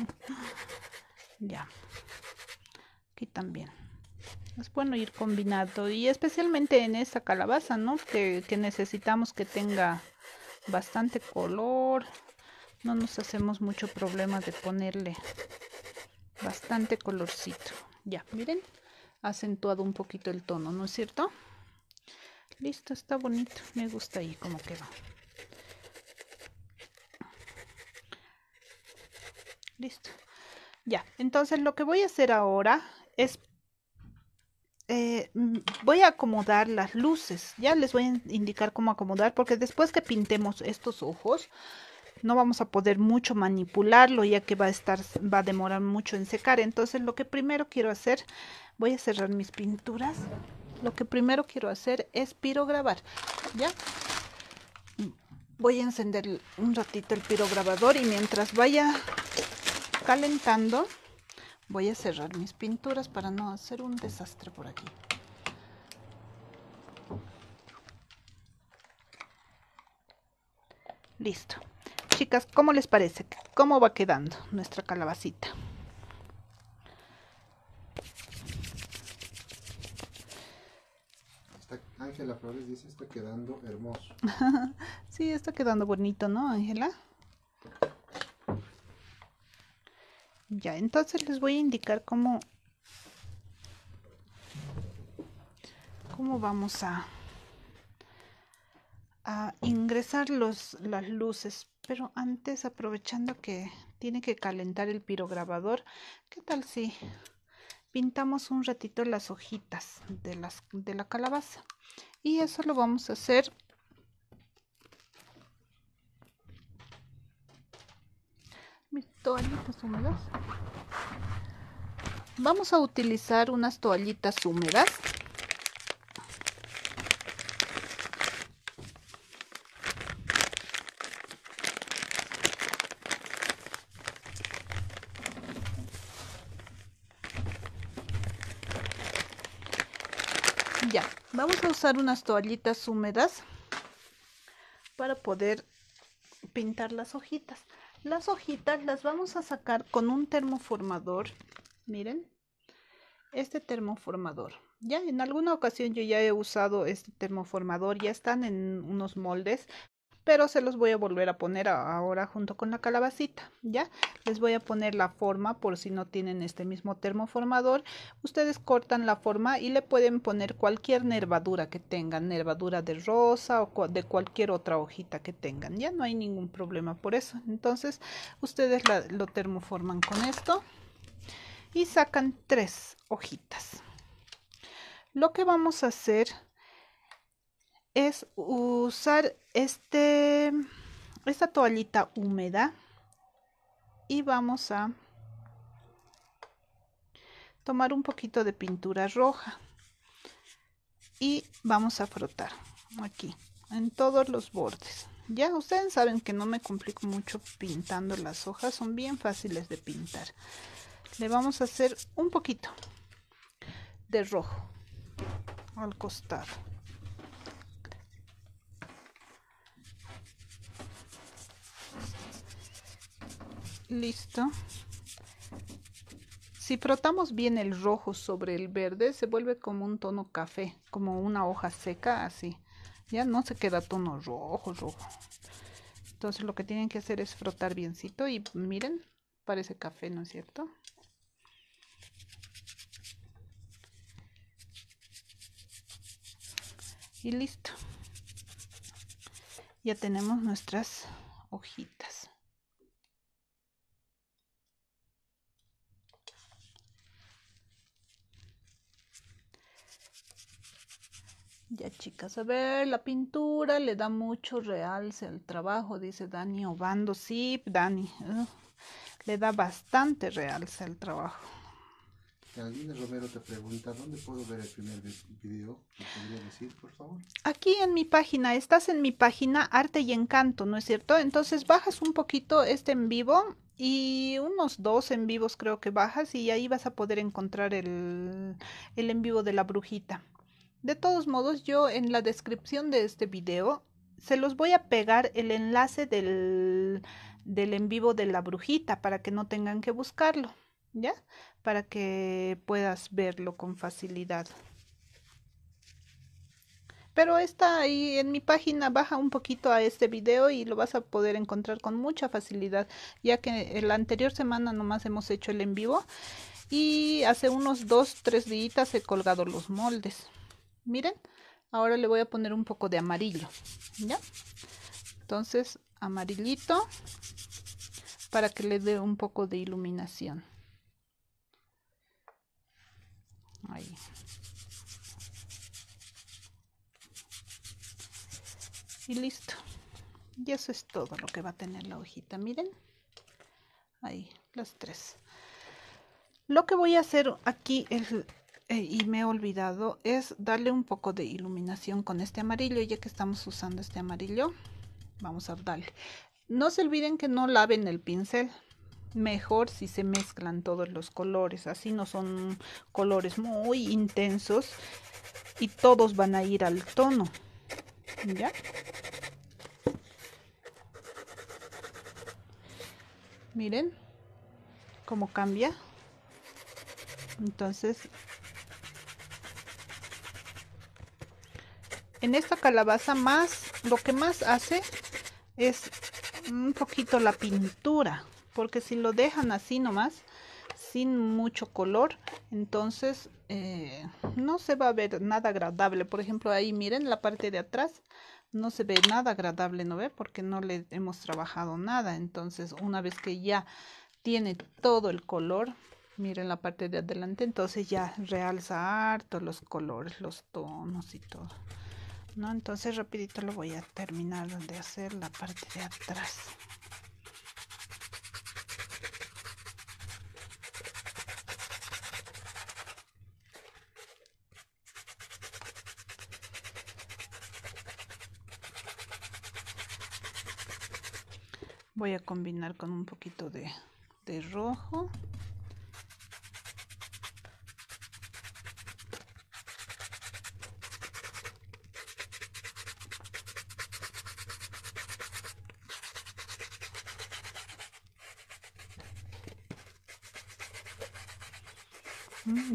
ya aquí también es bueno ir combinando y especialmente en esta calabaza no que, necesitamos que tenga bastante color no nos hacemos mucho problema de ponerle bastante colorcito ya miren acentuado un poquito el tono no es cierto listo está bonito me gusta ahí como quedó listo ya, entonces lo que voy a hacer ahora es eh, mm, voy a acomodar las luces. Ya les voy a indicar cómo acomodar porque después que pintemos estos ojos no vamos a poder mucho manipularlo ya que va a estar va a demorar mucho en secar. Entonces lo que primero quiero hacer, voy a cerrar mis pinturas. Lo que primero quiero hacer es pirograbar, ¿ya? Voy a encender un ratito el pirograbador y mientras vaya calentando, voy a cerrar mis pinturas para no hacer un desastre por aquí. Listo. Chicas, ¿cómo les parece? ¿Cómo va quedando nuestra calabacita? Ángela Flores dice, está quedando hermoso. [LAUGHS] sí, está quedando bonito, ¿no, Ángela? Ya, entonces les voy a indicar cómo, cómo vamos a, ingresar los, las luces. Pero antes, aprovechando que tiene que calentar el pirograbador, ¿qué tal si pintamos un ratito las hojitas de, las, de la calabaza? Y eso lo vamos a hacer mis toallitas húmedas. Vamos a utilizar unas toallitas húmedas. Ya, vamos a usar unas toallitas húmedas para poder pintar las hojitas. Las hojitas las vamos a sacar con un termoformador, miren, este termoformador. Ya en alguna ocasión yo ya he usado este termoformador, ya están en unos moldes, pero se los voy a volver a poner ahora junto con la calabacita ya les voy a poner la forma por si no tienen este mismo termoformador ustedes cortan la forma y le pueden poner cualquier nervadura que tengan nervadura de rosa o de cualquier otra hojita que tengan ya no hay ningún problema por eso entonces ustedes lo termoforman con esto y sacan tres hojitas lo que vamos a hacer es usar este, esta toallita húmeda y vamos a tomar un poquito de pintura roja y vamos a frotar aquí en todos los bordes ya ustedes saben que no me complico mucho pintando las hojas son bien fáciles de pintar le vamos a hacer un poquito de rojo al costado Listo. Si frotamos bien el rojo sobre el verde, se vuelve como un tono café, como una hoja seca, así. Ya no se queda tono rojo, rojo. Entonces lo que tienen que hacer es frotar biencito y miren, parece café, ¿no es cierto? Y listo. Ya tenemos nuestras hojitas. Ya chicas, a ver, la pintura le da mucho realce al trabajo, dice Dani Obando. Sí, Dani, le da bastante realce al trabajo. Carolina Romero te pregunta, ¿dónde puedo ver el primer video? decir, por favor? Aquí en mi página, estás en mi página Arte y Encanto, ¿no es cierto? Entonces bajas un poquito este en vivo y unos dos en vivos creo que bajas y ahí vas a poder encontrar el, el en vivo de la brujita. De todos modos, yo en la descripción de este video se los voy a pegar el enlace del, en vivo de la brujita para que no tengan que buscarlo, ¿ya? Para que puedas verlo con facilidad. Pero está ahí en mi página, baja un poquito a este video y lo vas a poder encontrar con mucha facilidad, ya que la anterior semana nomás hemos hecho el en vivo y hace unos dos, tres días he colgado los moldes miren ahora le voy a poner un poco de amarillo ya entonces amarillito para que le dé un poco de iluminación ahí y listo y eso es todo lo que va a tener la hojita miren ahí las tres lo que voy a hacer aquí es eh, y me he olvidado es darle un poco de iluminación con este amarillo ya que estamos usando este amarillo vamos a darle no se olviden que no laven el pincel mejor si se mezclan todos los colores así no son colores muy intensos y todos van a ir al tono ya miren cómo cambia entonces en esta calabaza más lo que más hace es un poquito la pintura porque si lo dejan así nomás sin mucho color entonces eh, no se va a ver nada agradable por ejemplo ahí miren la parte de atrás no se ve nada agradable no ve porque no le hemos trabajado nada entonces una vez que ya tiene todo el color miren la parte de adelante entonces ya realza harto los colores los tonos y todo entonces rapidito lo voy a terminar de hacer la parte de atrás. Voy a combinar con un poquito de, de rojo.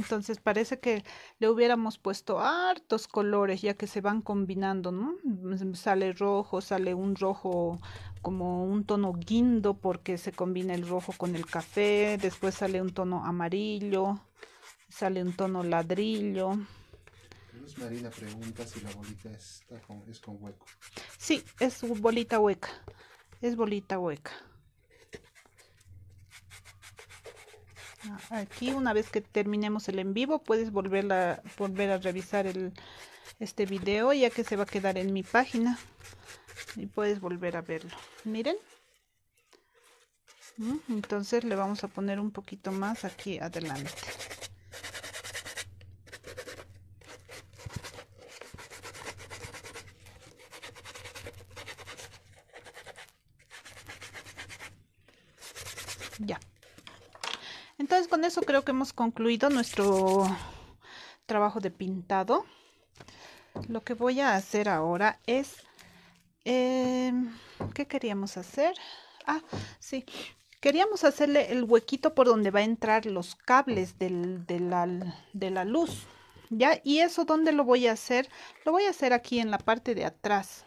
Entonces parece que le hubiéramos puesto hartos colores ya que se van combinando, ¿no? Mm, sale rojo, sale un rojo como un tono guindo porque se combina el rojo con el café, después sale un tono amarillo, sale un tono ladrillo. Luz Marina pregunta si la bolita es con hueco. Sí, es bolita hueca, es bolita hueca. aquí una vez que terminemos el en vivo puedes volver a, volver a revisar el, este video ya que se va a quedar en mi página y puedes volver a verlo miren mm, entonces le vamos a poner un poquito más aquí adelante ya entonces con eso creo que hemos concluido nuestro trabajo de pintado. Lo que voy a hacer ahora es... Em, ¿Qué queríamos hacer? Ah, sí. Queríamos hacerle el huequito por donde va a entrar los cables de, la, luz. ¿Ya? ¿Y eso dónde lo voy a hacer? Lo voy a hacer aquí en la parte de atrás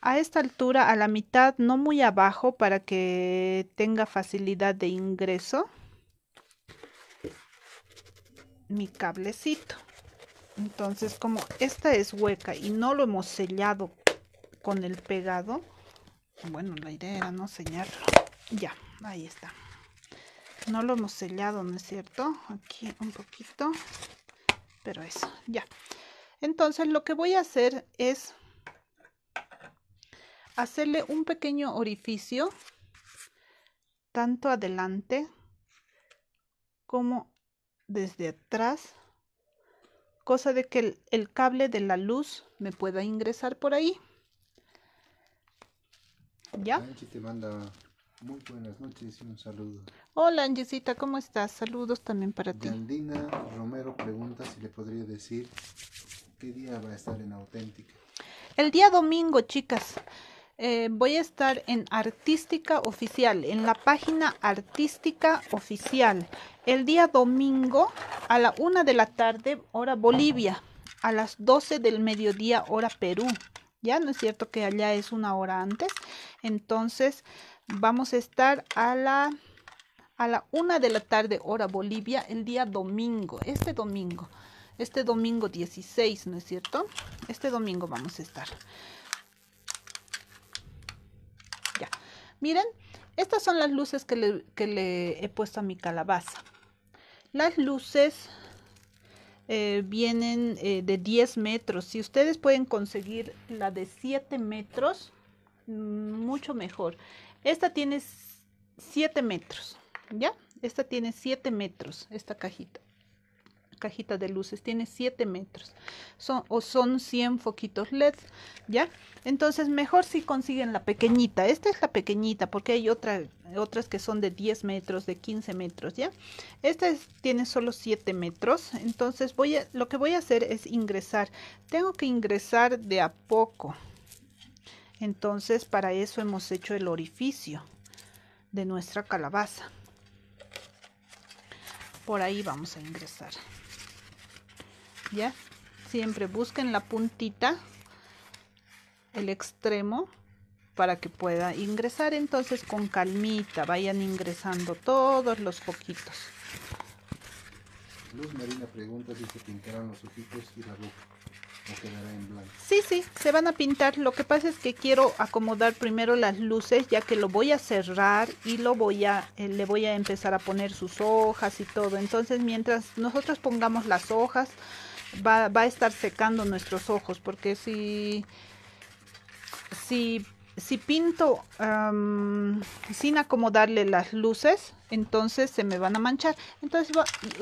a esta altura a la mitad, no muy abajo para que tenga facilidad de ingreso mi cablecito. Entonces como esta es hueca y no lo hemos sellado con el pegado, bueno la idea era no sellarlo, ya, ahí está. No lo hemos sellado, ¿no es cierto? Aquí un poquito, pero eso, ya. Entonces lo que voy a hacer es hacerle un pequeño orificio tanto adelante como desde atrás cosa de que el, cable de la luz me pueda ingresar por ahí ya te manda muy buenas noches y un saludo hola Angiecita cómo estás saludos también para ti Andina Romero pregunta si le podría decir qué día va a estar en auténtica el día domingo chicas eh, voy a estar en Artística Oficial, en la página Artística Oficial, el día domingo a la una de la tarde, hora Bolivia, a las 12 del mediodía, hora Perú. Ya no es cierto que allá es una hora antes. Entonces, vamos a estar a la a la una de la tarde, hora Bolivia, el día domingo, este domingo, este domingo 16, ¿no es cierto? Este domingo vamos a estar. Miren, estas son las luces que le, he puesto a mi calabaza. Las luces eh, vienen eh, de 10 metros. Si ustedes pueden conseguir la de 7 metros, mm, mucho mejor. Esta tiene 7 metros, ¿ya? Esta tiene 7 metros, esta cajita cajita de luces, tiene 7 metros son, o son 100 foquitos LED, ¿ya? Entonces mejor si consiguen la pequeñita, esta es la pequeñita porque hay otra, otras que son de 10 metros, de 15 metros, ¿ya? Esta tiene solo 7 metros, entonces voy a, lo que voy a hacer es ingresar, tengo que ingresar de a poco, entonces para eso hemos hecho el orificio de nuestra calabaza por ahí vamos a ingresar ya siempre busquen la puntita el extremo para que pueda ingresar entonces con calmita vayan ingresando todos los poquitos Luz Marina pregunta si se pintarán los ojitos y la boca o quedará en blanco. Sí, sí, se van a pintar. Lo que pasa es que quiero acomodar primero las luces ya que lo voy a cerrar y lo voy a eh, le voy a empezar a poner sus hojas y todo. Entonces, mientras nosotros pongamos las hojas, va, va a estar secando nuestros ojos, porque si, si, si pinto sin acomodarle las luces, entonces se me van a manchar. Entonces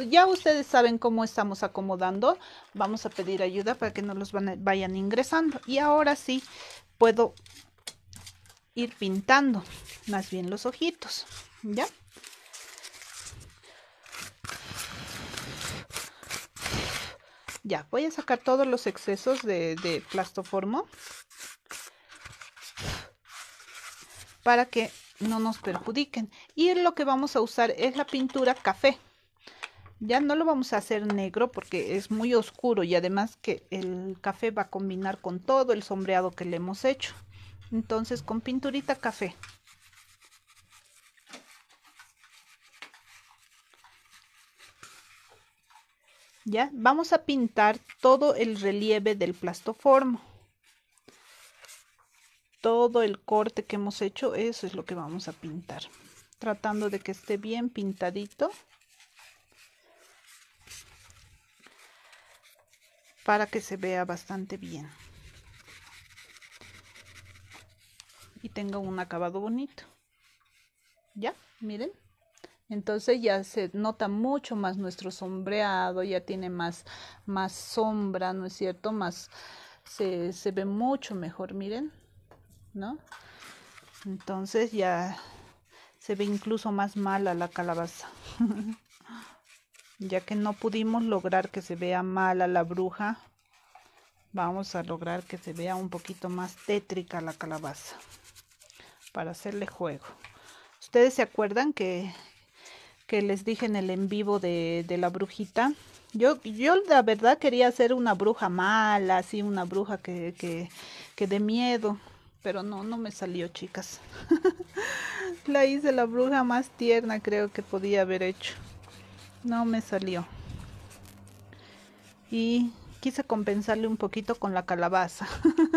ya ustedes saben cómo estamos acomodando. Vamos a pedir ayuda para que no los vayan ingresando. Y ahora sí puedo ir pintando más bien los ojitos, ¿ya? Ya, voy a sacar todos los excesos de, plastoformo para que no nos perjudiquen. Y lo que vamos a usar es la pintura café. Ya no lo vamos a hacer negro porque es muy oscuro y además que el café va a combinar con todo el sombreado que le hemos hecho. Entonces con pinturita café. ¿Ya? Vamos a pintar todo el relieve del plastoformo. Todo el corte que hemos hecho, eso es lo que vamos a pintar. Tratando de que esté bien pintadito. Para que se vea bastante bien. Y tenga un acabado bonito. ¿Ya? Miren. Entonces ya se nota mucho más nuestro sombreado, ya tiene más, más sombra, ¿no es cierto? Más se, se ve mucho mejor, miren, ¿no? Entonces ya se ve incluso más mala la calabaza. [LAUGHS] ya que no pudimos lograr que se vea mala la bruja, vamos a lograr que se vea un poquito más tétrica la calabaza para hacerle juego. Ustedes se acuerdan que que les dije en el en vivo de, la brujita. Yo, yo la verdad quería hacer una bruja mala, así una bruja que, que, de miedo, pero no, no me salió, chicas. [LAUGHS] la hice la bruja más tierna, creo que podía haber hecho. No me salió. Y quise compensarle un poquito con la calabaza.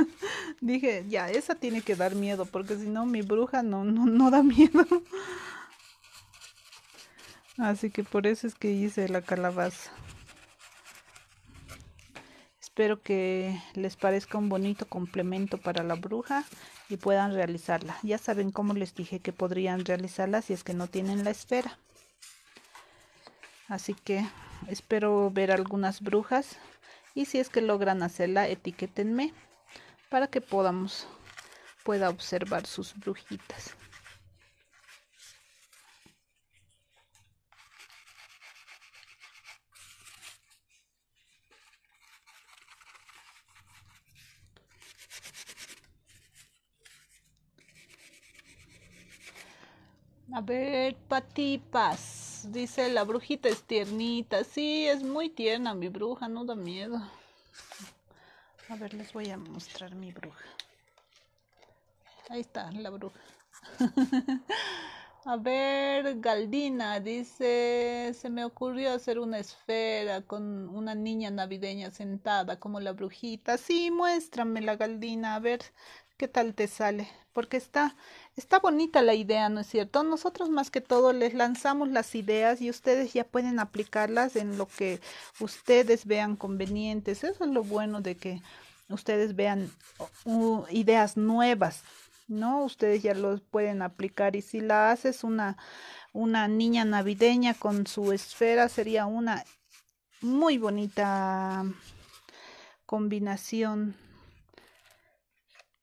[LAUGHS] Dije, ya, esa tiene que dar miedo, porque si no, mi bruja no, no, no da miedo. Así que por eso es que hice la calabaza. Espero que les parezca un bonito complemento para la bruja y puedan realizarla. Ya saben cómo les dije que podrían realizarla si es que no tienen la esfera. Así que espero ver algunas brujas y si es que logran hacerla, etiquétenme para que podamos pueda observar sus brujitas. A ver, patipas, dice la brujita es tiernita. Sí, es muy tierna mi bruja, no da miedo. A ver, les voy a mostrar mi bruja. Ahí está la bruja. [LAUGHS] a ver, Galdina dice, se me ocurrió hacer una esfera con una niña navideña sentada como la brujita. Sí, muéstrame la Galdina, a ver qué tal te sale, porque está Está bonita la idea, ¿no es cierto? Nosotros más que todo les lanzamos las ideas y ustedes ya pueden aplicarlas en lo que ustedes vean convenientes. Eso es lo bueno de que ustedes vean uh, ideas nuevas, ¿no? Ustedes ya los pueden aplicar y si la haces una, una niña navideña con su esfera sería una muy bonita combinación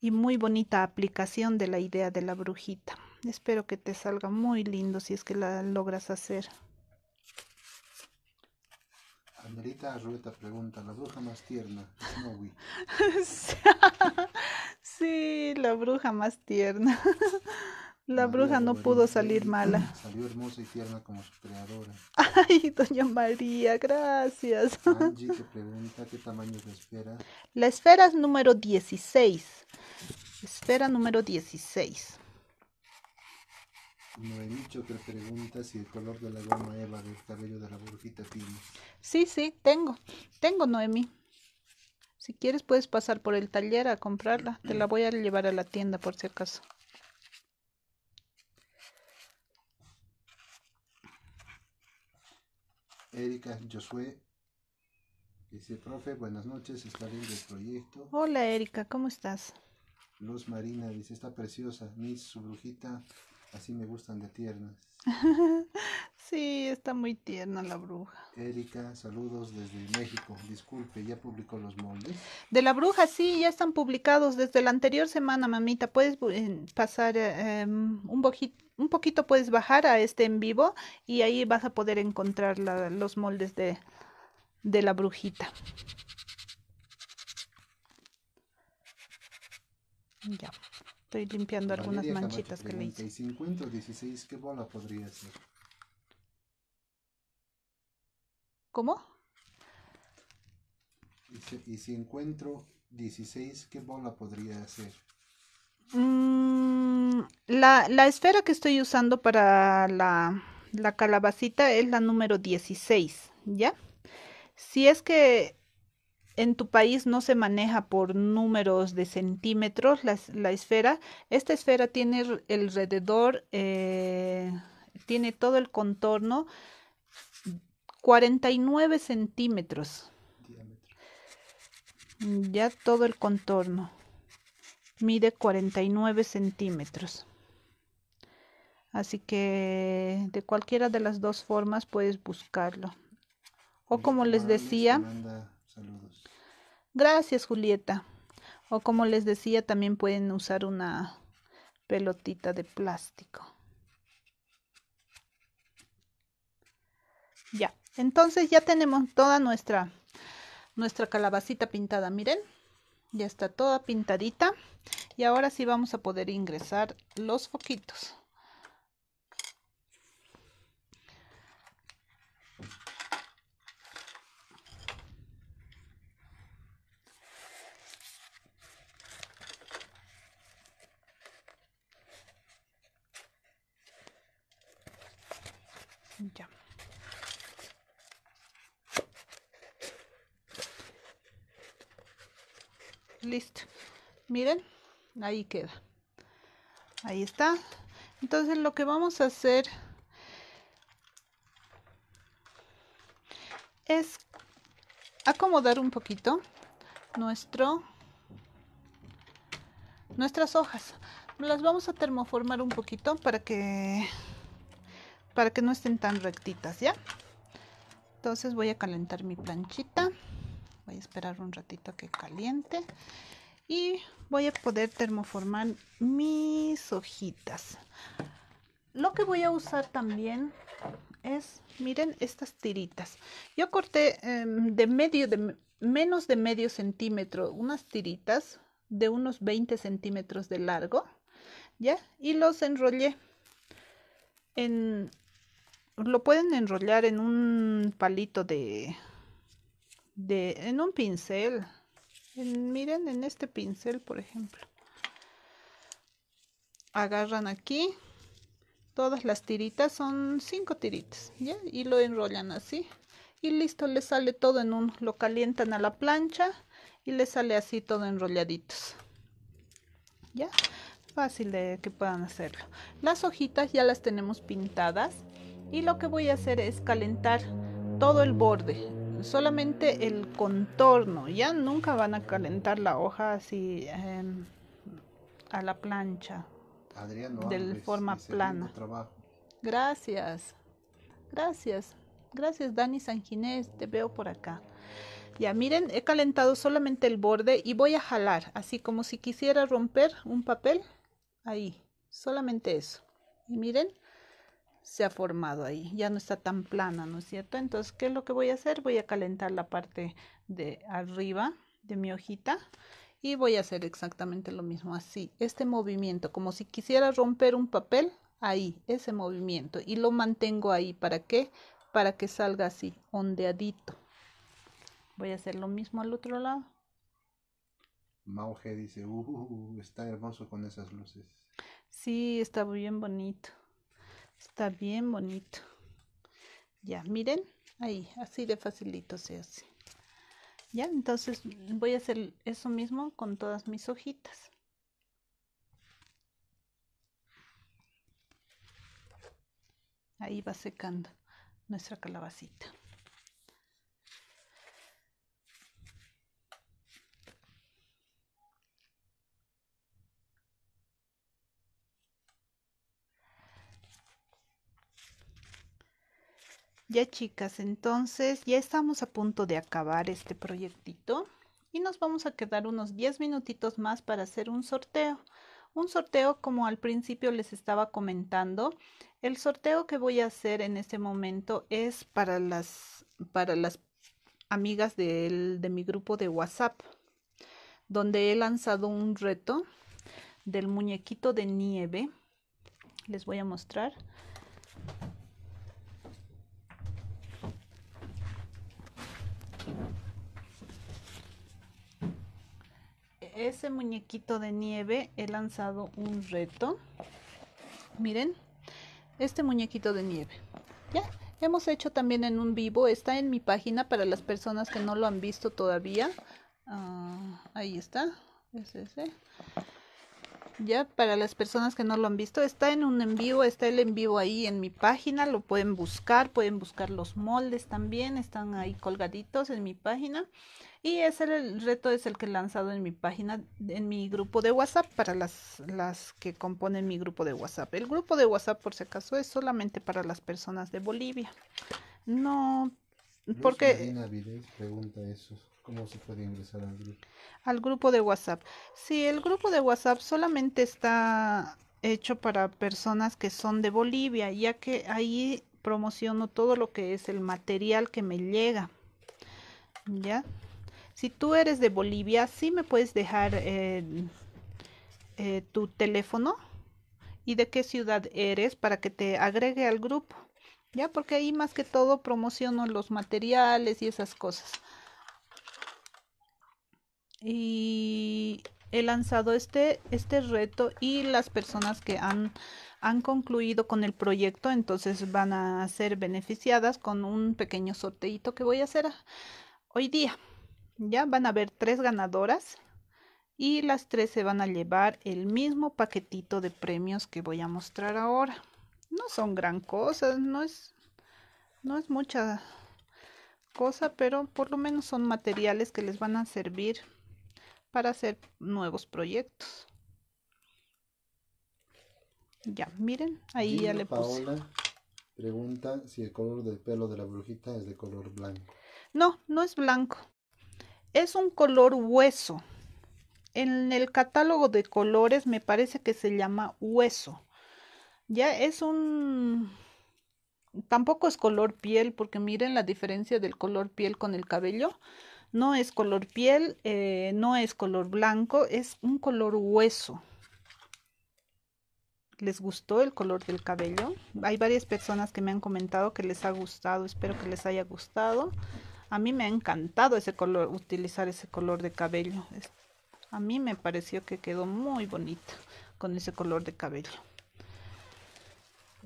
y muy bonita aplicación de la idea de la brujita. Espero que te salga muy lindo si es que la logras hacer. Rueta pregunta, ¿la bruja más tierna? Snowy. [LAUGHS] [LAUGHS] sí, la bruja más tierna. [LAUGHS] La bruja no pudo salir mala. [LAUGHS] Salió hermosa y tierna como su creadora. Ay, doña María, gracias. Angie te [LAUGHS] qué tamaño es la esfera. La esfera es número 16. Esfera número 16. No he dicho que pregunta si el color de la goma Eva del cabello de la brujita tiene. Sí, sí, tengo. Tengo, Noemi. Si quieres puedes pasar por el taller a comprarla. Te la voy a llevar a la tienda por si acaso. Erika Josué. Dice, profe, buenas noches, está lindo el proyecto. Hola Erika, ¿cómo estás? Luz Marina dice, está preciosa, mis su brujita, así me gustan de tiernas. [LAUGHS] Sí, está muy tierna la bruja. Erika, saludos desde México. Disculpe, ¿ya publicó los moldes? De la bruja, sí, ya están publicados desde la anterior semana, mamita. Puedes eh, pasar eh, em, un, poquito, un poquito, puedes bajar a este en vivo y ahí vas a poder encontrar los moldes de, de la brujita. Ya, estoy limpiando algunas manchitas que le hice. 16, ¿qué bola podría ser? ¿Cómo? Y si, encuentro 16, ¿qué bola podría hacer? Mm, la, la, esfera que estoy usando para la, calabacita es la número 16, ¿ya? Si es que en tu país no se maneja por números de centímetros la, esfera. Esta esfera tiene alrededor, eh, tiene todo el contorno 49 centímetros. Ya todo el contorno. Mide 49 centímetros. Así que de cualquiera de las dos formas puedes buscarlo. O como les decía. Gracias, Julieta. O como les decía, también pueden usar una pelotita de plástico. Ya. Entonces ya tenemos toda nuestra, nuestra calabacita pintada, miren. Ya está toda pintadita. Y ahora sí vamos a poder ingresar los foquitos. Ya. listo miren ahí queda ahí está entonces lo que vamos a hacer es acomodar un poquito nuestro nuestras hojas las vamos a termoformar un poquito para que para que no estén tan rectitas ya entonces voy a calentar mi planchita voy a esperar un ratito que caliente y voy a poder termoformar mis hojitas lo que voy a usar también es miren estas tiritas yo corté em, de medio de menos de medio centímetro unas tiritas de unos 20 centímetros de largo ya y los enrollé en lo pueden enrollar en un palito de de, en un pincel. miren en este pincel, por ejemplo. Agarran aquí. Todas las tiritas son cinco tiritas, ¿ya? Y lo enrollan así. Y listo, le sale todo en un... Lo calientan a la plancha y le sale así todo enrolladitos. ¿Ya? Fácil de que puedan hacerlo. Las hojitas ya las tenemos pintadas. Y lo que voy a hacer es calentar todo el borde solamente el contorno, ya nunca van a calentar la hoja así em, a la plancha, de forma plana. Gracias, gracias, gracias Dani Sanginés, te veo por acá. Ya miren, he calentado solamente el borde y voy a jalar, así como si quisiera romper un papel, ahí, solamente eso. Y miren, se ha formado ahí, ya no está tan plana, ¿no es cierto? Entonces, ¿qué es lo que voy a hacer? Voy a calentar la parte de arriba de mi hojita y voy a hacer exactamente lo mismo así, este movimiento, como si quisiera romper un papel, ahí, ese movimiento, y lo mantengo ahí, ¿para qué? Para que salga así, ondeadito. Voy a hacer lo mismo al otro lado. Mauge dice, uh, uh, uh está hermoso con esas luces. Sí, está bien bonito. Está bien bonito. Ya, miren, ahí, así de facilito se hace. Ya, entonces voy a hacer eso mismo con todas mis hojitas. Ahí va secando nuestra calabacita. Ya chicas, entonces ya estamos a punto de acabar este proyectito y nos vamos a quedar unos 10 minutitos más para hacer un sorteo. Un sorteo como al principio les estaba comentando, el sorteo que voy a hacer en este momento es para las, para las amigas de, de mi grupo de WhatsApp, donde he lanzado un reto del muñequito de nieve. Les voy a mostrar. ese muñequito de nieve he lanzado un reto. Miren, este muñequito de nieve. Ya, hemos hecho también en un vivo. Está en mi página para las personas que no lo han visto todavía. Ah, ahí está. Es ese. Ya, para las personas que no lo han visto, está en un envío, está el en vivo ahí en mi página, lo pueden buscar, pueden buscar los moldes también, están ahí colgaditos en mi página. Y ese el reto es el que he lanzado en mi página, en mi grupo de WhatsApp, para las, las que componen mi grupo de WhatsApp. El grupo de WhatsApp, por si acaso, es solamente para las personas de Bolivia. No, porque... pregunta eso. ¿Cómo se puede ingresar al grupo? Al grupo de WhatsApp. Sí, el grupo de WhatsApp solamente está hecho para personas que son de Bolivia, ya que ahí promociono todo lo que es el material que me llega. ¿Ya? Si tú eres de Bolivia, sí me puedes dejar eh, eh, tu teléfono y de qué ciudad eres para que te agregue al grupo. Ya, porque ahí más que todo promociono los materiales y esas cosas. Y he lanzado este, este reto y las personas que han, han concluido con el proyecto entonces van a ser beneficiadas con un pequeño sorteito que voy a hacer hoy día. Ya van a haber tres ganadoras y las tres se van a llevar el mismo paquetito de premios que voy a mostrar ahora. No son gran cosa, no es, no es mucha cosa, pero por lo menos son materiales que les van a servir para hacer nuevos proyectos. Ya, miren, ahí ya le puse. pregunta si el color del pelo de la brujita es de color blanco. No, no es blanco. Es un color hueso. En el catálogo de colores me parece que se llama hueso. Ya es un... Tampoco es color piel, porque miren la diferencia del color piel con el cabello. No es color piel, eh, no es color blanco, es un color hueso. ¿Les gustó el color del cabello? Hay varias personas que me han comentado que les ha gustado, espero que les haya gustado. A mí me ha encantado ese color, utilizar ese color de cabello. A mí me pareció que quedó muy bonito con ese color de cabello.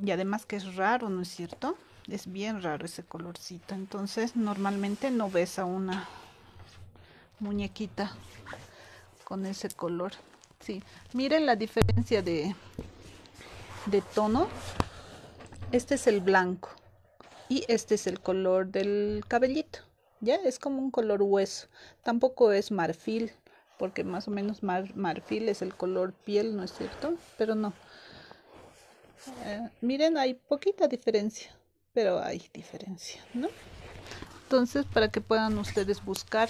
Y además que es raro, ¿no es cierto? Es bien raro ese colorcito. Entonces normalmente no ves a una muñequita con ese color. Sí, miren la diferencia de, de tono. Este es el blanco y este es el color del cabellito ya es como un color hueso, tampoco es marfil, porque más o menos marfil es el color piel, ¿no es cierto? Pero no. Eh, miren, hay poquita diferencia, pero hay diferencia, ¿no? Entonces, para que puedan ustedes buscar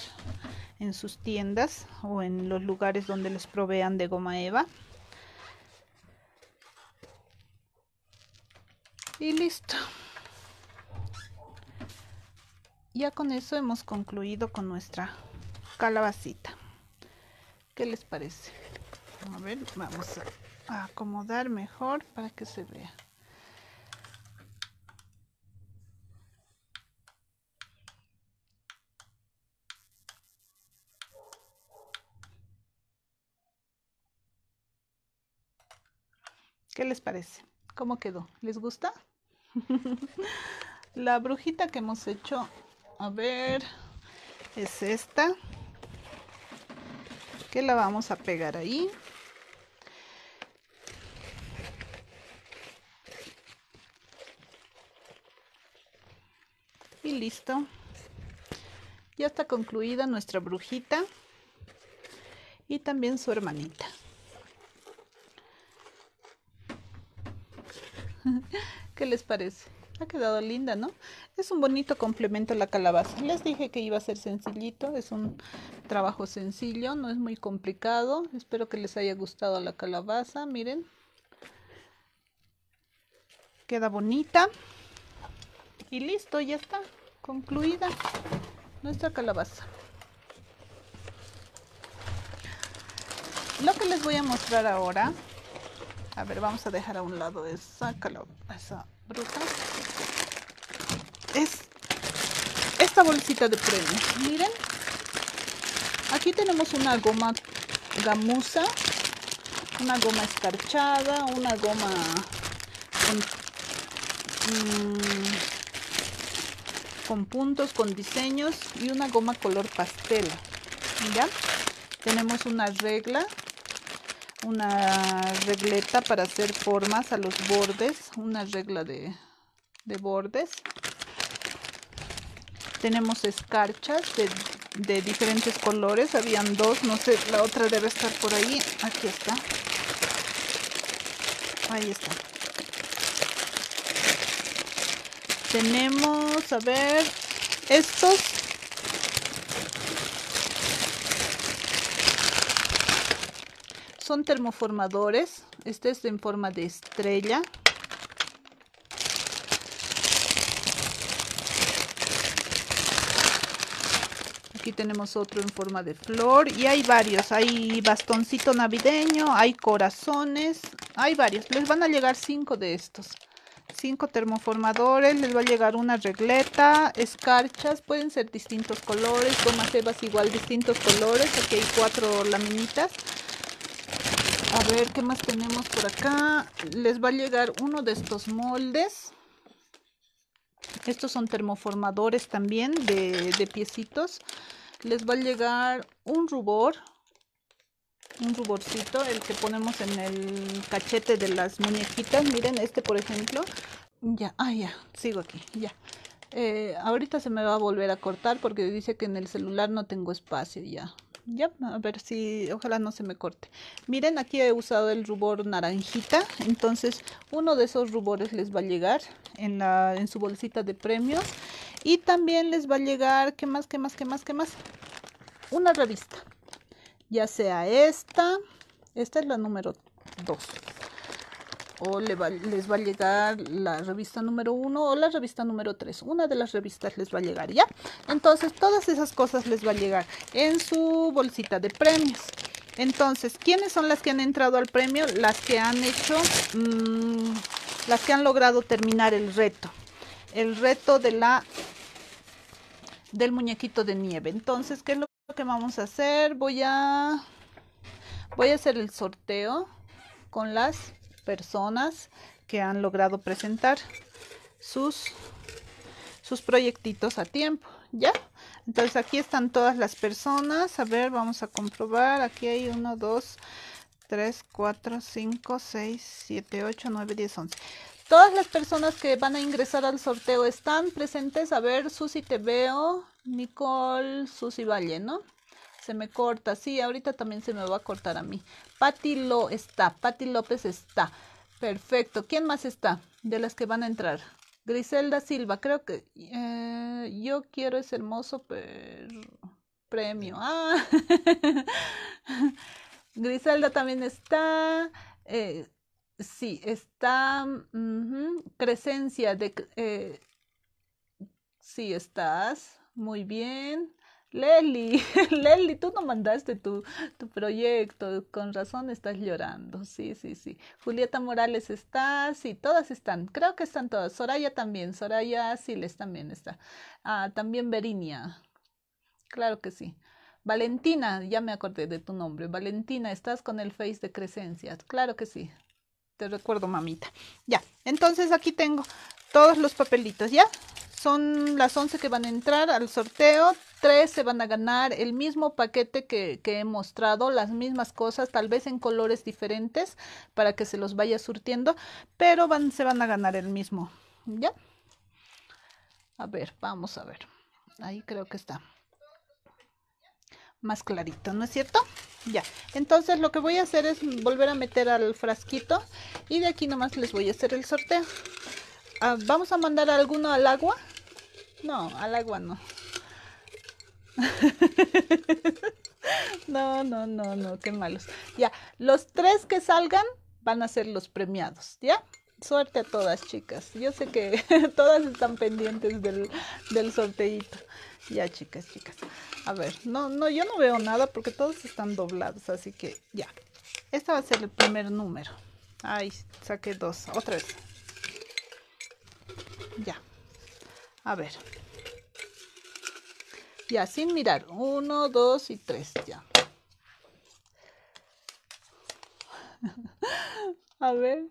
en sus tiendas o en los lugares donde les provean de goma eva. Y listo. Ya con eso hemos concluido con nuestra calabacita. ¿Qué les parece? A ver, vamos a acomodar mejor para que se vea. ¿Qué les parece? ¿Cómo quedó? ¿Les gusta? [LAUGHS] La brujita que hemos hecho a ver, es esta que la vamos a pegar ahí. Y listo. Ya está concluida nuestra brujita y también su hermanita. [LAUGHS] ¿Qué les parece? Ha quedado linda, ¿no? Es un bonito complemento a la calabaza. Les dije que iba a ser sencillito, es un trabajo sencillo, no es muy complicado. Espero que les haya gustado la calabaza, miren. Queda bonita. Y listo, ya está concluida nuestra calabaza. Lo que les voy a mostrar ahora a ver, vamos a dejar a un lado esa, esa bruta. Es esta bolsita de premios. Miren. Aquí tenemos una goma gamusa, una goma escarchada, una goma mm, con, puntos, con diseños y una goma color pastel. Ya tenemos una regla una regleta para hacer formas a los bordes, una regla de, bordes. Tenemos escarchas de, de, diferentes colores, habían dos, no sé, la otra debe estar por ahí, aquí está. Ahí está. Tenemos, a ver, estos son termoformadores. Este es en forma de estrella. Aquí tenemos otro en forma de flor y hay varios. Hay bastoncito navideño, hay corazones, hay varios. Les van a llegar cinco de estos. Cinco termoformadores, les va a llegar una regleta, escarchas, pueden ser distintos colores, gomas evas igual distintos colores, aquí hay cuatro laminitas a ver, ¿qué más tenemos por acá? Les va a llegar uno de estos moldes. Estos son termoformadores también de, piecitos. Les va a llegar un rubor, un ruborcito, el que ponemos en el cachete de las muñequitas. Miren, este por ejemplo. Ya, ah, ya, sigo aquí, ya. Eh, ahorita se me va a volver a cortar porque dice que en el celular no tengo espacio ya. Ya, a ver si, ojalá no se me corte. Miren, aquí he usado el rubor naranjita, entonces uno de esos rubores les va a llegar en, su bolsita de premios. Y también les va a llegar, ¿qué más, qué más, qué más, qué más? Una revista, ya sea esta, esta es la número 2 o les va a llegar la revista número uno o la revista número tres. Una de las revistas les va a llegar, ¿ya? Entonces, todas esas cosas les va a llegar en su bolsita de premios. Entonces, ¿quiénes son las que han entrado al premio? Las que han hecho, mm, las que han logrado terminar el reto. El reto de la del muñequito de nieve. Entonces, ¿qué es lo que vamos a hacer? Voy a voy a hacer el sorteo con las personas que han logrado presentar sus, sus proyectitos a tiempo, ¿ya? Entonces aquí están todas las personas. A ver, vamos a comprobar. Aquí hay 1, 2, 3, 4, 5, 6, 7, 8, 9, 10, 11. Todas las personas que van a ingresar al sorteo están presentes. A ver, Susi, te veo. Nicole, Susi Valle, ¿no? Se me corta, sí, ahorita también se me va a cortar a mí. Patti Lo está, Patti López está. Perfecto, ¿quién más está de las que van a entrar? Griselda Silva, creo que eh, yo quiero ese hermoso premio. Ah. [LAUGHS] Griselda también está. Eh, sí, está. Cresencia. de. Eh, sí, estás. Muy bien. Leli, [LAUGHS] Leli, tú no mandaste tu, tu, proyecto, con razón estás llorando. Sí, sí, sí. Julieta Morales está, sí, todas están, creo que están todas. Soraya también, Soraya Siles también está. Ah, también Berinia, claro que sí. Valentina, ya me acordé de tu nombre. Valentina, estás con el face de Crescencia, claro que sí. Te recuerdo, mamita. Ya, entonces aquí tengo todos los papelitos, ¿ya? son las 11 que van a entrar al sorteo, 3 se van a ganar el mismo paquete que, he mostrado, las mismas cosas, tal vez en colores diferentes para que se los vaya surtiendo, pero van, se van a ganar el mismo, ¿ya? A ver, vamos a ver, ahí creo que está más clarito, ¿no es cierto? Ya, entonces lo que voy a hacer es volver a meter al frasquito y de aquí nomás les voy a hacer el sorteo. Ah, vamos a mandar alguno al agua no, al agua no. no, no, no, no, qué malos. Ya, los tres que salgan van a ser los premiados, ¿ya? Suerte a todas, chicas. Yo sé que [LAUGHS] todas están pendientes del, del sorteíto. Ya, chicas, chicas. A ver, no, no, yo no veo nada porque todos están doblados, así que ya. Este va a ser el primer número. Ay, saqué dos. Otra vez. Ya. A ver. Ya, sin mirar. Uno, dos y tres, ya. [LAUGHS] A ver.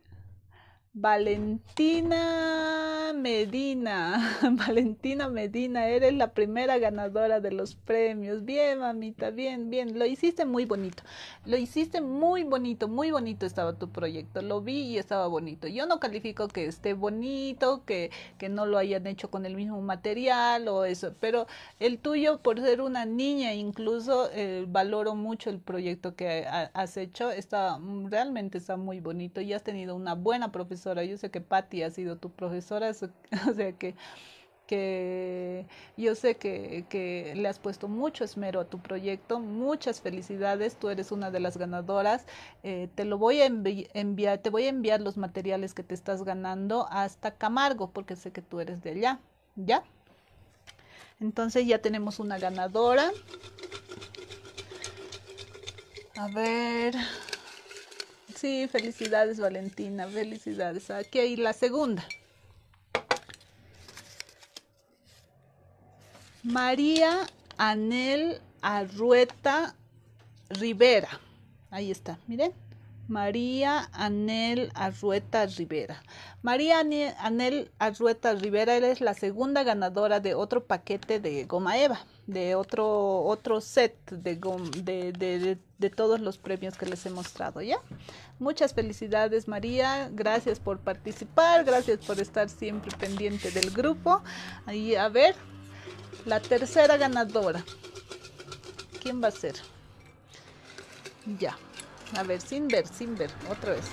Valentina Medina, [LAUGHS] Valentina Medina, eres la primera ganadora de los premios. Bien, mamita, bien, bien. Lo hiciste muy bonito. Lo hiciste muy bonito, muy bonito estaba tu proyecto. Lo vi y estaba bonito. Yo no califico que esté bonito, que, no lo hayan hecho con el mismo material o eso, pero el tuyo, por ser una niña incluso, eh, valoro mucho el proyecto que has hecho. Está, mm, realmente está muy bonito y has tenido una buena profesión yo sé que Patti ha sido tu profesora, [LAUGHS] o sea que, que yo sé que, le has puesto mucho esmero a tu proyecto. Muchas felicidades, tú eres una de las ganadoras. Eh, te lo voy a enviar, te voy a enviar los materiales que te estás ganando hasta Camargo, porque sé que tú eres de allá, ¿ya? Entonces ya tenemos una ganadora. A ver, Sí, felicidades Valentina, felicidades. Aquí hay la segunda. María Anel Arrueta Rivera. Ahí está, miren. María Anel Arrueta Rivera. María Anel Arrueta Rivera es la segunda ganadora de otro paquete de Goma Eva, de otro, otro set de, de, todos los premios que les he mostrado, ¿ya? Muchas felicidades María, gracias por participar, gracias por estar siempre pendiente del grupo. Y a ver, la tercera ganadora, ¿quién va a ser? Ya, a ver, sin ver, sin ver, otra vez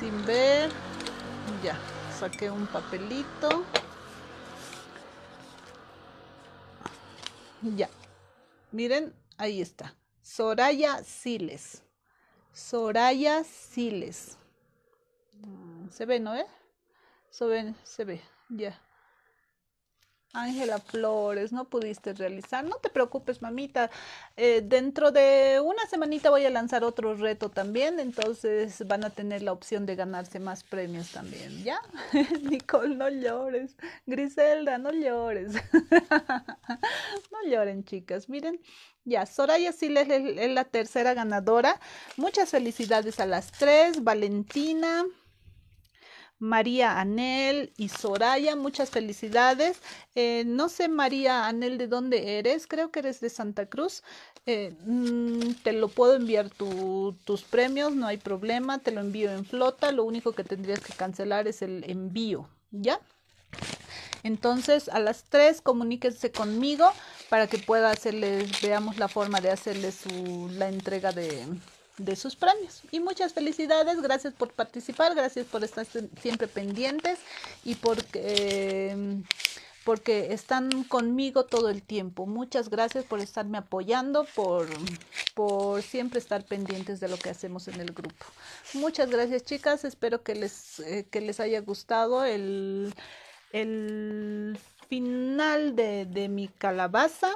sin ver ya saqué un papelito ya miren ahí está Soraya Siles Soraya Siles mm, se ve no eh? se ve se ve ya Ángela Flores, no pudiste realizar. No te preocupes, mamita. Eh, dentro de una semanita voy a lanzar otro reto también, entonces van a tener la opción de ganarse más premios también, ¿ya? [LAUGHS] Nicole, no llores. Griselda, no llores. [LAUGHS] no lloren, chicas. Miren, ya, Soraya Siles es la tercera ganadora. Muchas felicidades a las tres. Valentina. María Anel y Soraya, muchas felicidades. Eh, no sé, María Anel, de dónde eres, creo que eres de Santa Cruz. Eh, mm, te lo puedo enviar tus premios, no hay problema, te lo envío en flota, lo único que tendrías que cancelar es el envío, ¿ya? Entonces, a las 3 comuníquense conmigo para que pueda hacerles, veamos la forma de hacerles su, la entrega de, de sus premios. Y muchas felicidades, gracias por participar, gracias por estar siempre pendientes y em, porque están conmigo todo el tiempo. Muchas gracias por estarme apoyando, por, por siempre estar pendientes de lo que hacemos en el grupo. Muchas gracias chicas, espero que les, eh, que les haya gustado el, final de, de mi calabaza.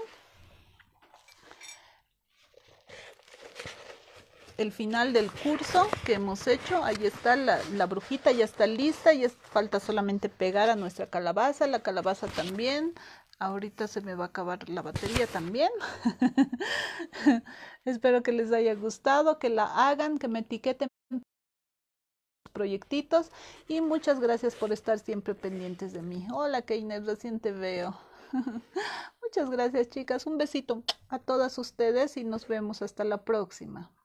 el final del curso que hemos hecho. Ahí está la, brujita, ya está lista. Y falta solamente pegar a nuestra calabaza, la calabaza también. Ahorita se me va a acabar la batería también. [LAUGHS] Espero que les haya gustado, que la hagan, que me etiqueten proyectitos y muchas gracias por estar siempre pendientes de mí. Hola, Keynes, recién te veo. [LAUGHS] Muchas gracias, chicas. Un besito a todas ustedes y nos vemos hasta la próxima.